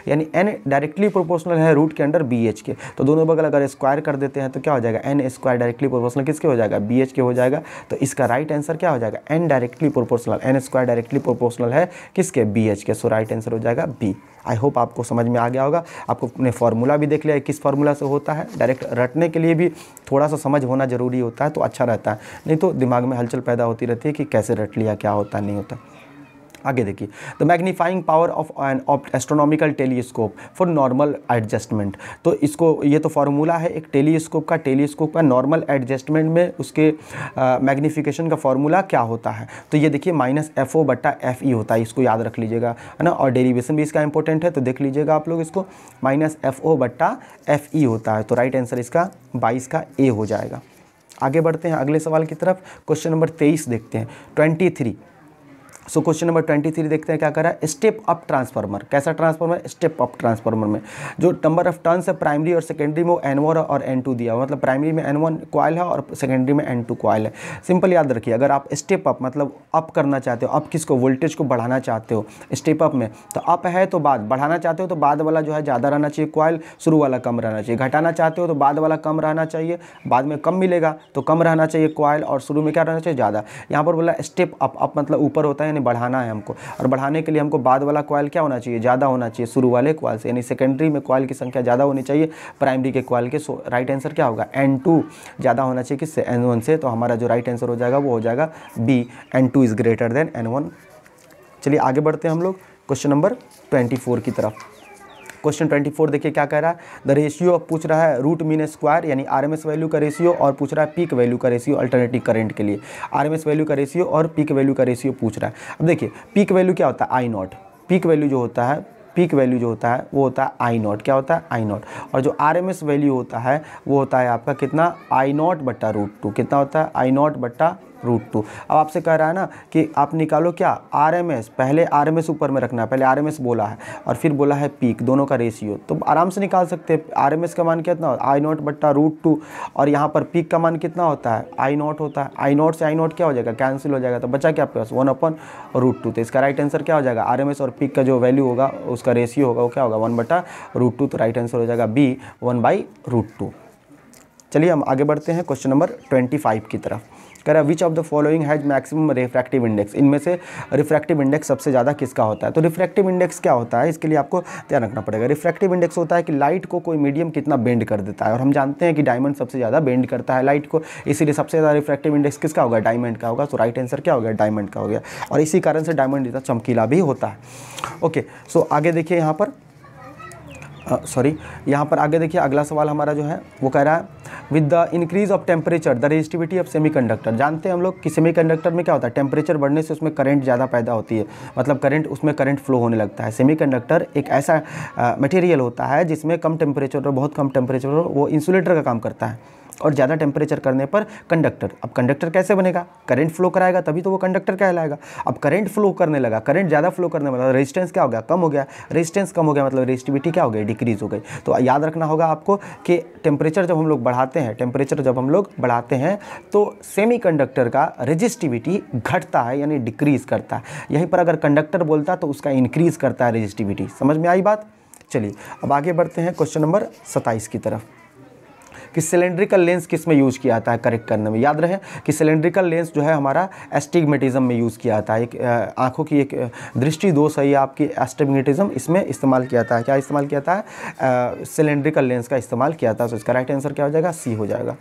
यानी एन डायरेक्टली प्रोपोर्शनल है रूट के अंडर बी बी एच के तो दोनों बगल अगर स्क्वायर कर देते हैं तो क्या हो जाएगा एन स्क्वायर डायरेक्टली प्रोपोर्शनल किसके हो जाएगा बी एच के हो जाएगा तो इसका राइट आंसर क्या हो जाएगा n directly proportional n square directly proportional है किसके बी एच के सो राइट आंसर हो जाएगा बी आई होप आपको समझ में आ गया होगा आपको अपने फार्मूला भी देख लिया किस फार्मूला से होता है डायरेक्ट रटने के लिए भी थोड़ा सा समझ होना ज़रूरी होता है तो अच्छा रहता है नहीं तो दिमाग में हलचल पैदा होती रहती है कि कैसे रट लिया क्या होता नहीं होता आगे देखिए the magnifying power of an astronomical telescope for normal adjustment तो इसको ये तो फार्मूला है एक टेलीस्कोप का टेलीस्कोप का नॉर्मल एडजस्टमेंट में उसके मैग्नीफिकेशन uh, का फार्मूला क्या होता है तो ये देखिए माइनस एफ ओ बट्टा एफ ई होता है इसको याद रख लीजिएगा है ना और डेरीवेशन भी इसका इंपॉर्टेंट है तो देख लीजिएगा आप लोग इसको माइनस एफ ओ बट्टा एफ ई होता है तो राइट आंसर इसका बाईस का ए हो जाएगा आगे बढ़ते हैं अगले सवाल की तरफ क्वेश्चन नंबर तेईस देखते हैं twenty three so question number twenty three देखते हैं क्या करा है स्टेप अप ट्रांसफार्मर कैसा ट्रांसफार्मर स्टेप अप ट्रांसफार्मर में जो नंबर ऑफ टर्न्स है प्राइमरी और सेकेंडरी में एन वन और एन टू दिया हुआ मतलब प्राइमरी में एन वन क्वाइल है और सेकेंडरी में एन टू क्वाइल है सिंपल याद रखिए अगर आप स्टेप अप मतलब अप करना चाहते हो अप किसको वोल्टेज को बढ़ाना चाहते हो स्टेप अप में तो अप है तो बाद बढ़ाना चाहते हो तो बाद वाला जो है ज़्यादा रहना चाहिए क्वाइल शुरू वाला कम रहना चाहिए घटाना चाहते हो तो बाद वाला कम रहना चाहिए बाद में कम मिलेगा तो कम रहना चाहिए कॉयल और शुरू में क्या रहना चाहिए ज़्यादा यहाँ पर बोला स्टेप अप अप मतलब ऊपर होता है यानी बढ़ाना है हमको और बढ़ाने के लिए हमको बाद वाला कॉयल क्या होना चाहिए ज़्यादा होना चाहिए शुरू वाले कॉयल से यानी सेकेंडरी में कॉयल की संख्या ज़्यादा होनी चाहिए प्राइमरी के कॉयल के सो राइट आंसर क्या होगा एन ज़्यादा होना चाहिए किससे एन वन से तो हमारा जो राइट आंसर हो जाएगा वो हो जाएगा B n two is greater than n one चलिए आगे बढ़ते हैं हम लोग क्वेश्चन नंबर ट्वेंटी फोर की तरफ क्वेश्चन 24 देखिए क्या कह रहा है द रेशियो अब पूछ रहा है रूट मीन स्क्वायर यानी आरएमएस वैल्यू का रेशियो और पूछ रहा है पीक वैल्यू का रेशियो अल्टरनेटिव करंट के लिए आरएमएस वैल्यू का रेशियो और पीक वैल्यू का रेशियो पूछ रहा है अब देखिए पीक वैल्यू क्या होता है आई नॉट पीक वैल्यू जो होता है पीक वैल्यू जो होता है वो होता है आई नॉट क्या होता है आई नॉट और जो आर एम एस वैल्यू होता है वो होता है आपका कितना आई नॉट बट्टा रूट टू कितना होता है आई नॉट बट्टा रूट टू अब आपसे कह रहा है ना कि आप निकालो क्या आर एम एस पहले आर एम एस ऊपर में रखना है पहले आर एम एस बोला है और फिर बोला है पीक दोनों का रेशियो तो आराम से निकाल सकते हैं आर एम एस का मान कितना होता है आई नॉट बट्टा रूट टू और यहाँ पर पीक का मान कितना होता है आई नॉट होता है आई नॉट से आई नॉट क्या हो जाएगा कैंसिल हो जाएगा तो बचा क्या आपके पास वन अपन रूट टू तो इसका राइट आंसर क्या हो जाएगा आर एम एस और पीक का जो वैल्यू होगा उसका रेशियो होगा वो क्या होगा वन बट्टा रूट टू तो राइट आंसर हो जाएगा B one by root two चलिए हम आगे बढ़ते हैं क्वेश्चन नंबर ट्वेंटी फाइव की तरफ कह रहा है which of the following has maximum refractive index इनमें से रिफ्रैक्टिव इंडेक्स सबसे ज़्यादा किसका होता है तो रिफ्रैक्टिव इंडेक्स क्या होता है इसके लिए आपको ध्यान रखना पड़ेगा रिफ्रैक्टिव इंडेक्स होता है कि लाइट को कोई मीडियम कितना बेंड कर देता है और हम जानते हैं कि डायमंड सबसे ज़्यादा बेंड करता है लाइट को इसीलिए सबसे ज़्यादा रिफ्रैक्टिव इंडेक्स किसका होगा डायमंड का होगा तो राइट आंसर क्या हो गया डायमंड का हो गया और इसी कारण से डायमंड इतना चमकीला भी होता है ओके सो आगे देखिए यहाँ पर सॉरी यहाँ पर आगे देखिए अगला सवाल हमारा जो है वो कह रहा है with the increase of temperature the resistivity of semiconductor जानते हैं हम लोग कि सेमीकंडक्टर में क्या होता है टेम्परेचर बढ़ने से उसमें करंट ज़्यादा पैदा होती है मतलब करंट उसमें करंट फ्लो होने लगता है सेमीकंडक्टर एक ऐसा मटेरियल होता है जिसमें कम टेम्परेचर और बहुत कम टेम्परेचर वो इंसुलेटर का काम करता है और ज़्यादा टेम्परेचर करने पर कंडक्टर अब कंडक्टर कैसे बनेगा करंट फ्लो कराएगा तभी तो वो कंडक्टर कहलाएगा अब करंट फ्लो करने लगा करंट ज़्यादा फ्लो करने मतलब रेजिस्टेंस क्या हो गया कम हो गया रेजिस्टेंस कम हो गया मतलब रेजिटिविटी क्या हो गई डिक्रीज़ हो गई तो याद रखना होगा आपको कि टेम्परेचर जब हम लोग बढ़ाते हैं टेम्परेचर जब हम लोग बढ़ाते हैं तो सेमी का रजिस्टिविटी घटता है यानी डिक्रीज़ करता है यहीं पर अगर कंडक्टर बोलता तो उसका इंक्रीज़ करता है रजिस्टिविटी समझ में आई बात चलिए अब आगे बढ़ते हैं क्वेश्चन नंबर सत्ताईस की तरफ कि सिलेंड्रिकल लेंस किस में यूज़ किया जाता है करेक्ट करने में याद रहे कि सिलेंड्रिकल लेंस जो है हमारा एस्टिगमेटिज्म में यूज़ किया जाता है एक आँखों की एक दृष्टि दोष है या आपकी एस्टिगमेटिज्म इसमें इस्तेमाल किया जाता है क्या इस्तेमाल किया जाता है सिलेंड्रिकल लेंस का इस्तेमाल किया जाता है तो इसका राइट आंसर क्या हो जाएगा सी हो जाएगा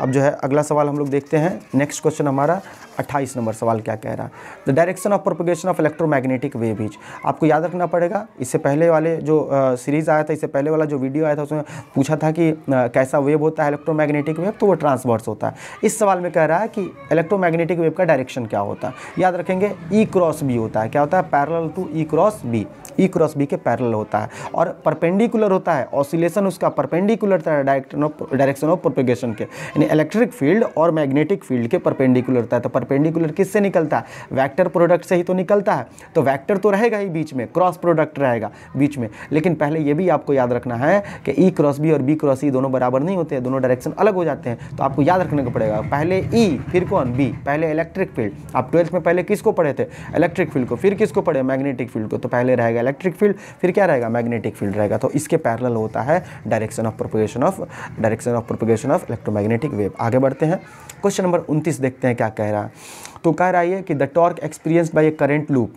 अब जो है अगला सवाल हम लोग देखते हैं नेक्स्ट क्वेश्चन हमारा अट्ठाईस नंबर सवाल क्या कह रहा है the direction of propagation of electromagnetic wave is आपको याद रखना पड़ेगा इससे पहले वाले जो सीरीज़ आया था इससे पहले वाला जो वीडियो आया था उसमें पूछा था कि कैसा वेव होता है इलेक्ट्रोमैग्नेटिक वेव तो वो ट्रांसवर्स होता है इस सवाल में कह रहा है कि इलेक्ट्रोमैग्नेटिक वेव का डायरेक्शन क्या होता है याद रखेंगे ई क्रॉस बी होता है क्या होता है parallel to E cross B E cross B के पैरल होता है और परपेंडिकुलर होता है ऑसिलेशन उसका परपेंडिकुलर था डायरेक्शन ऑफ प्रोपोगेशन के यानी इलेक्ट्रिक फील्ड और मैग्नेटिक फील्ड के परपेंडिकुलर था तो परपेंडिकुलर किससे निकलता है वैक्टर प्रोडक्ट से ही तो निकलता है तो वैक्टर तो रहेगा ही बीच में क्रॉस प्रोडक्ट रहेगा बीच में लेकिन पहले ये भी आपको याद रखना है कि ई क्रॉस बी और बी क्रॉस ई दोनों बराबर नहीं होते दोनों डायरेक्शन अलग हो जाते हैं तो आपको याद रखने को पड़ेगा पहले ई e, फिर कौन बी पहले इलेक्ट्रिक फील्ड आप ट्वेल्थ में पहले किसको पढ़े थे इलेक्ट्रिक फील्ड को फिर किसको पढ़े मैग्नेटिक फील्ड को तो पहले रहेगा इलेक्ट्रिक फील्ड फिर क्या रहेगा मैग्नेटिक फील्ड रहेगा तो इसके पैरल होता है direction of propagation of direction of propagation of electromagnetic wave आगे बढ़ते हैं क्वेश्चन नंबर उनतीस देखते हैं क्या कह रहा है तो कह रहा है कि the torque experience by a current loop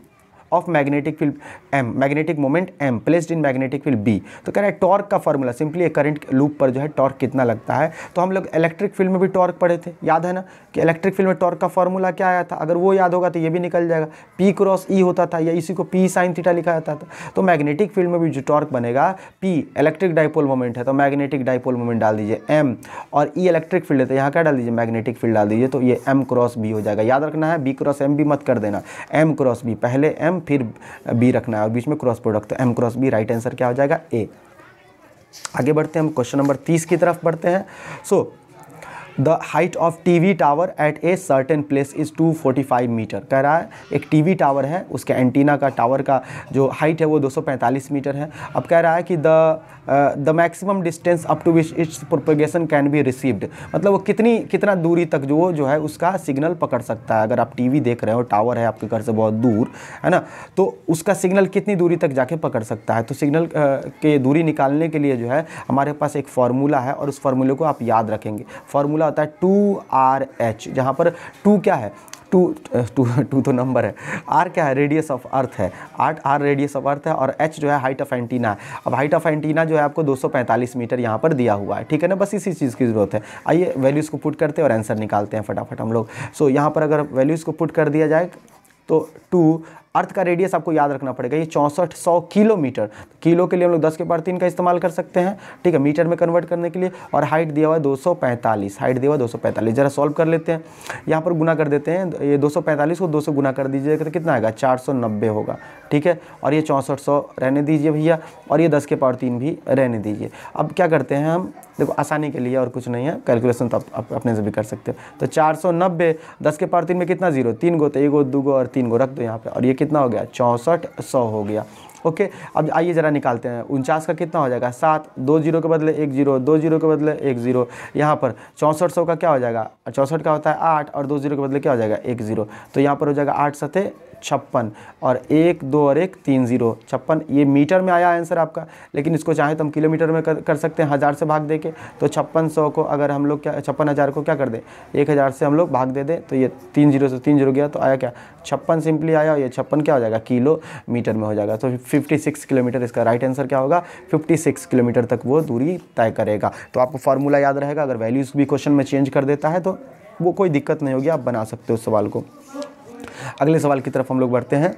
of magnetic field M magnetic moment M placed in magnetic field B तो कह रहा है टॉर्क का फॉर्मूला सिंपली करंट लूप पर जो है टॉर्क कितना लगता है तो हम लोग इलेक्ट्रिक फील्ड में भी टॉर्क पढ़े थे याद है ना कि इलेक्ट्रिक फील्ड में टॉर्क का फॉर्मूला क्या आया था अगर वो याद होगा तो ये भी निकल जाएगा पी क्रॉस ई होता था या इसी को पी साइन थीटा लिखा जाता था तो मैग्नेटिक फील्ड में भी जो टॉर्क बनेगा पी इलेक्ट्रिक डाइपोल मोमेंट है तो मैग्नेटिक डाइपोल मोमेंट डाल दीजिए एम और ई इलेक्ट्रिक फील्ड है तो यहाँ क्या डाल दीजिए मैग्नेटिक फील्ड डाल दीजिए तो ये एम क्रॉस बी हो जाएगा याद रखना है बी क्रॉस एम भी मत कर देना एम क्रॉस बी पहले एम फिर बी रखना है और बीच में क्रॉस प्रोडक्ट तो M cross B right answer क्या हो जाएगा ए आगे बढ़ते हैं हम क्वेश्चन नंबर तीस की तरफ बढ़ते हैं so so, the height of T V tower at a certain place is two five metre कह रहा है एक टी वी टावर है उसके एंटीना का टावर का जो हाइट है वो दो सौ पैंतालीस मीटर है अब कह रहा है कि the the maximum distance up to which its propagation can be received मतलब वो कितनी कितना दूरी तक जो जो है उसका सिग्नल पकड़ सकता है अगर आप टी वी देख रहे हो टावर है आपके घर से बहुत दूर है ना तो उसका सिग्नल कितनी दूरी तक जाके पकड़ सकता है तो सिग्नल के दूरी निकालने के लिए जो है हमारे पास एक फार्मूला है और उस फार्मूले को आप याद रखेंगे फार्मूला फॉर्मूला होता है टू आर एच जहाँ पर टू क्या है टू टू टू तो नंबर है आर क्या है रेडियस ऑफ अर्थ है आठ आर रेडियस ऑफ अर्थ है और एच जो है हाइट ऑफ एंटीना है अब हाइट ऑफ एंटीना जो है आपको 245 मीटर यहाँ पर दिया हुआ है ठीक है ना बस इसी चीज़ की ज़रूरत है आइए वैल्यूज़ को पुट करते हैं और आंसर निकालते हैं फटाफट हम लोग सो so, यहाँ पर अगर वैल्यूज़ को पुट कर दिया जाए तो टू अर्थ का रेडियस आपको याद रखना पड़ेगा ये चौंसठ सौ किलोमीटर किलो के लिए हम लोग दस के पार तीन का इस्तेमाल कर सकते हैं ठीक है मीटर में कन्वर्ट करने के लिए और हाइट दिया हुआ है दो सौ पैंतालीस हाइट दिया हुआ दो जरा सॉल्व कर लेते हैं यहाँ पर गुना कर देते हैं ये दो को दो गुना कर दीजिएगा तो कितना आएगा चार होगा ठीक है और ये चौंसठ रहने दीजिए भैया और ये दस के पार तीन भी रहने दीजिए अब क्या करते हैं हम देखो आसानी के लिए और कुछ नहीं है कैलकुलेशन तो आप, अपने से भी कर सकते हो तो चार सौ नब्बे दस के पार तीन में कितना जीरो तीन गो तो एक गो दो गो और तीन गो रख दो यहाँ पे और ये कितना हो गया चौंसठ सौ हो गया ओके अब आइए ज़रा निकालते हैं उनचास का कितना हो जाएगा सात दो जीरो के बदले एक जीरो दो जीरो के बदले एक जीरो यहाँ पर चौंसठ सौ का क्या हो जाएगा चौंसठ का होता है आठ और दो जीरो के बदले क्या हो जाएगा एक जीरो तो यहाँ पर हो जाएगा आठ सतह छप्पन और एक दो और एक तीन जीरो छप्पन ये मीटर में आया आंसर आपका लेकिन इसको चाहे तो हम किलोमीटर में कर, कर सकते हैं हज़ार से भाग दे के तो छप्पन सौ को अगर हम लोग क्या छप्पन हज़ार को क्या कर दें एक हज़ार से हम लोग भाग दे दें तो ये तीन जीरो से तीन जीरो गया तो आया क्या छप्पन सिंपली आया और ये छप्पन क्या हो जाएगा किलो मीटर में हो जाएगा तो फिफ्टी सिक्स किलोमीटर इसका राइट आंसर क्या होगा फिफ्टी सिक्स किलोमीटर तक वो दूरी तय करेगा तो आपको फार्मूला याद रहेगा अगर वैल्यूज़ भी क्वेश्चन में चेंज कर देता है तो वो कोई दिक्कत नहीं होगी आप बना सकते हो उस सवाल को अगले सवाल की तरफ हम लोग बढ़ते हैं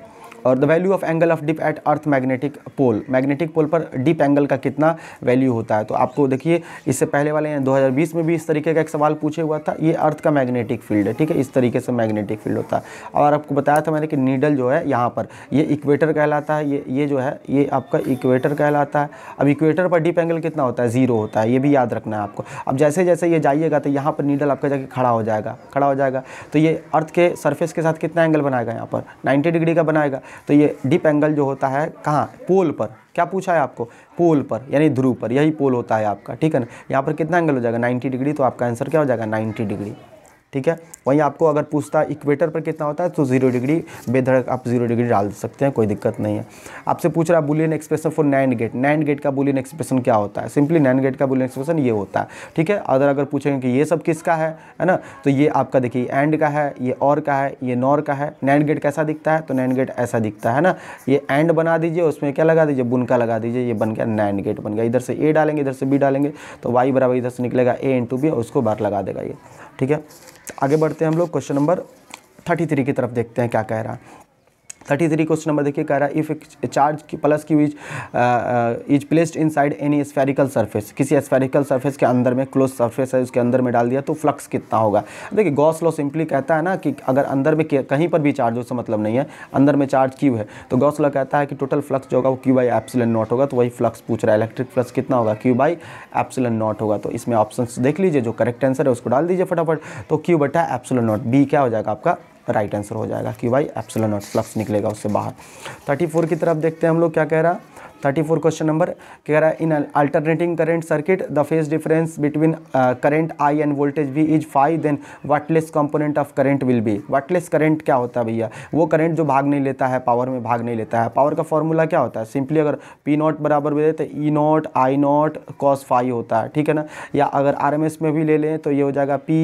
और the value of angle of dip at earth magnetic pole magnetic pole पर डिप एंगल का कितना वैल्यू होता है तो आपको देखिए इससे पहले वाले 2020 में भी इस तरीके का एक सवाल पूछे हुआ था ये अर्थ का मैग्नेटिक फील्ड है ठीक है इस तरीके से मैग्नेटिक फील्ड होता है और आपको बताया था मैंने कि नीडल जो है यहाँ पर ये इक्वेटर कहलाता है ये ये जो है ये आपका इक्वेटर कहलाता है अब इक्वेटर पर डिप एंगल कितना होता है ज़ीरो होता है ये भी याद रखना है आपको अब जैसे जैसे ये जाइएगा तो यहाँ पर नीडल आपका जाके खड़ा हो जाएगा खड़ा हो जाएगा तो ये अर्थ के सर्फेस के साथ कितना एंगल बनाएगा यहाँ पर नाइन्टी डिग्री का बनाएगा तो ये डीप एंगल जो होता है कहाँ पोल पर क्या पूछा है आपको पोल पर यानी ध्रुव पर यही पोल होता है आपका ठीक है ना यहाँ पर कितना एंगल हो जाएगा 90 डिग्री तो आपका आंसर क्या हो जाएगा 90 डिग्री ठीक है वहीं आपको अगर पूछता है इक्वेटर पर कितना होता है तो जीरो डिग्री बेधड़क आप जीरो डिग्री डाल सकते हैं कोई दिक्कत नहीं है आपसे पूछ रहा है Boolean expression for nine gate nine gate का बुलियन एक्सप्रेशन क्या होता है सिंपली नाइन गेट का बुलियन एक्सप्रेशन ये होता है ठीक है अदर अगर पूछेंगे कि ये सब किसका है है ना तो ये आपका देखिए एंड का है ये और का है ये नॉर का है नाइन गेट कैसा दिखता है तो नाइन गेट ऐसा दिखता है ना ये एंड बना दीजिए उसमें क्या लगा दीजिए बुनका लगा दीजिए ये बन गया नाइन गेट बन गया इधर से ए डालेंगे इधर से बी डालेंगे तो वाई बराबर इधर से निकलेगा ए इंटू बी उसको बार लगा देगा ये ठीक है आगे बढ़ते हैं हम लोग क्वेश्चन नंबर थर्टी थ्री की तरफ देखते हैं क्या कह रहा है थर्टी थ्री क्वेश्चन नंबर देखिए कह रहा है इफ चार्ज की plus Q is is placed inside any spherical surface किसी स्फेरिकल सर्फेस के अंदर में क्लोज सर्फेस है उसके अंदर में डाल दिया तो फ्लक्स कितना होगा देखिए गॉस लॉ सिंपली कहता है ना कि अगर अंदर में कहीं पर भी चार्ज उससे मतलब नहीं है अंदर में चार्ज क्यू है तो गॉस लॉ कहता है कि टोटल फ्लक्स जो होगा वो क्यू बाई एप्सिलन नॉट होगा तो वही फ्लक्स पूछ रहा है इलेक्ट्रिक फ्लक्स कितना होगा क्यू बाई एप्सिलन नॉट होगा तो इसमें ऑप्शन देख लीजिए जो करेक्ट आंसर है उसको डाल दीजिए फटाफट तो क्यू बटा एप्सिलन नॉट बी क्या हो जाएगा आपका राइट आंसर हो जाएगा कि भाई एप्सिलॉन और फ्लक्स निकलेगा उससे बाहर थर्टी फोर की तरफ देखते हैं हम लोग क्या कह रहा थर्टी फोर क्वेश्चन नंबर कह रहा है in alternating current circuit the phase difference between current I and voltage V is five then wattless component of current will be wattless current क्या होता है भैया वो करेंट जो भाग नहीं लेता है पावर में भाग नहीं लेता है पावर का फॉर्मूला क्या होता है सिंपली अगर पी नॉट बराबर भी तो E naught I naught cos five होता है ठीक है ना या अगर आर में भी ले लें तो ये हो जाएगा पी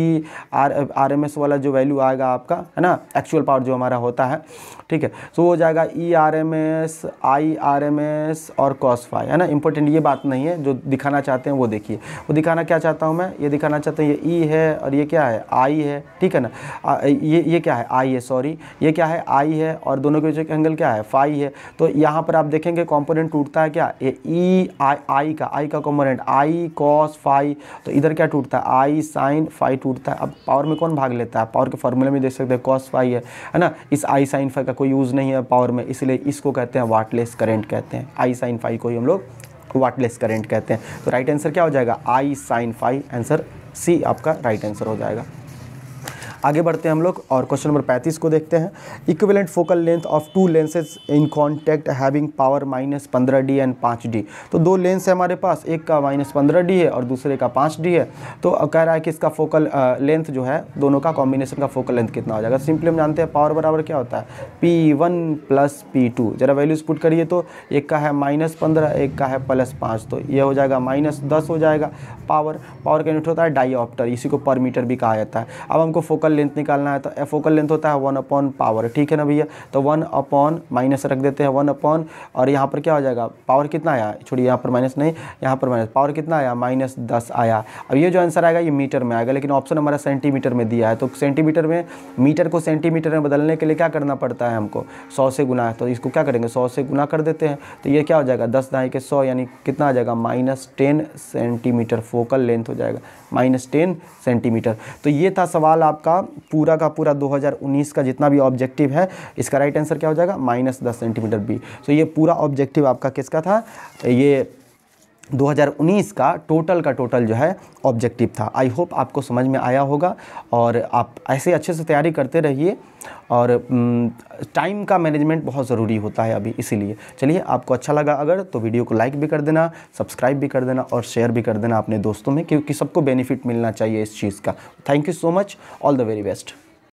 आर आर वाला जो वैल्यू आएगा आपका है ना एक्चुअल पावर जो हमारा होता है ठीक है सो हो जाएगा E R M S I R M S base और कॉस फाई है ना इंपॉर्टेंट ये बात नहीं है जो दिखाना चाहते हैं वो देखिए वो दिखाना क्या चाहता हूँ मैं ये दिखाना चाहता हूँ ये ई e है और ये क्या है आई है ठीक है ना ये ये क्या है आई है सॉरी ये क्या है आई है और दोनों के बीच एंगल क्या है फाई है तो यहाँ पर आप देखेंगे कॉम्पोनेंट टूटता है क्या ये ई e, आई का आई का कॉम्पोनेंट आई कॉस फाई तो इधर क्या टूटता है आई साइन फाई टूटता है अब पावर में कौन भाग लेता है पावर के फॉर्मूले में देख सकते हैं कॉस फाई है ना इस आई साइन फाई का कोई यूज़ नहीं है पावर में इसलिए इसको कहते हैं वाटलेस करेंट कहते हैं आई आई साइन फाइव को ही हम लोग वाटलेस करेंट कहते हैं तो राइट आंसर क्या हो जाएगा I sine five answer C आपका राइट आंसर हो जाएगा आगे बढ़ते हैं हम लोग और क्वेश्चन नंबर पैंतीस को देखते हैं equivalent focal length of two lenses in contact having power minus पंद्रह डी एंड पाँच डी तो दो लेंस है हमारे पास एक का माइनस पंद्रह डी है और दूसरे का पाँच डी है तो कह रहा है कि इसका फोकल लेंथ जो है दोनों का कॉम्बिनेशन का फोकल लेंथ कितना हो जाएगा सिंपली हम जानते हैं पावर बराबर क्या होता है P one plus P two ज़रा वैल्यूज़ पुट करिए तो एक का है माइनस पंद्रह एक का है प्लस पाँच तो ये हो जाएगा माइनस दस हो जाएगा पावर पावर का यूनिट होता है डाईऑप्टर इसी को पर मीटर भी कहा जाता है अब हमको फोकल फोकल लेंथ निकालना है तो एफ फोकल लेंथ होता है वन अपॉन पावर ठीक है ना भैया तो वन अपॉन माइनस रख देते हैं वन अपॉन और यहाँ पर क्या हो जाएगा पावर कितना आया छोड़िए यहाँ पर माइनस नहीं यहाँ पर माइनस पावर कितना आया माइनस दस आया अब ये जो आंसर आएगा ये मीटर में आएगा लेकिन ऑप्शन हमारा सेंटीमीटर में दिया है तो सेंटीमीटर में मीटर को सेंटीमीटर में बदलने के लिए क्या करना पड़ता है हमको सौ से गुना है तो इसको क्या करेंगे सौ से गुना कर देते हैं तो ये क्या हो जाएगा दस दाई के सौ यानी कितना आ जाएगा माइनस सेंटीमीटर फोकल लेंथ हो जाएगा माइनस सेंटीमीटर तो ये था सवाल आपका पूरा का पूरा 2019 का जितना भी ऑब्जेक्टिव है इसका राइट आंसर क्या हो जाएगा माइनस दस सेंटीमीटर बी सो ये पूरा ऑब्जेक्टिव आपका किसका था ये 2019 का टोटल का टोटल जो है ऑब्जेक्टिव था आई होप आपको समझ में आया होगा और आप ऐसे अच्छे से तैयारी करते रहिए और टाइम का मैनेजमेंट बहुत ज़रूरी होता है अभी इसीलिए चलिए आपको अच्छा लगा अगर तो वीडियो को लाइक भी कर देना सब्सक्राइब भी कर देना और शेयर भी कर देना अपने दोस्तों में क्योंकि सबको बेनिफिट मिलना चाहिए इस चीज़ का thank you so much all the very best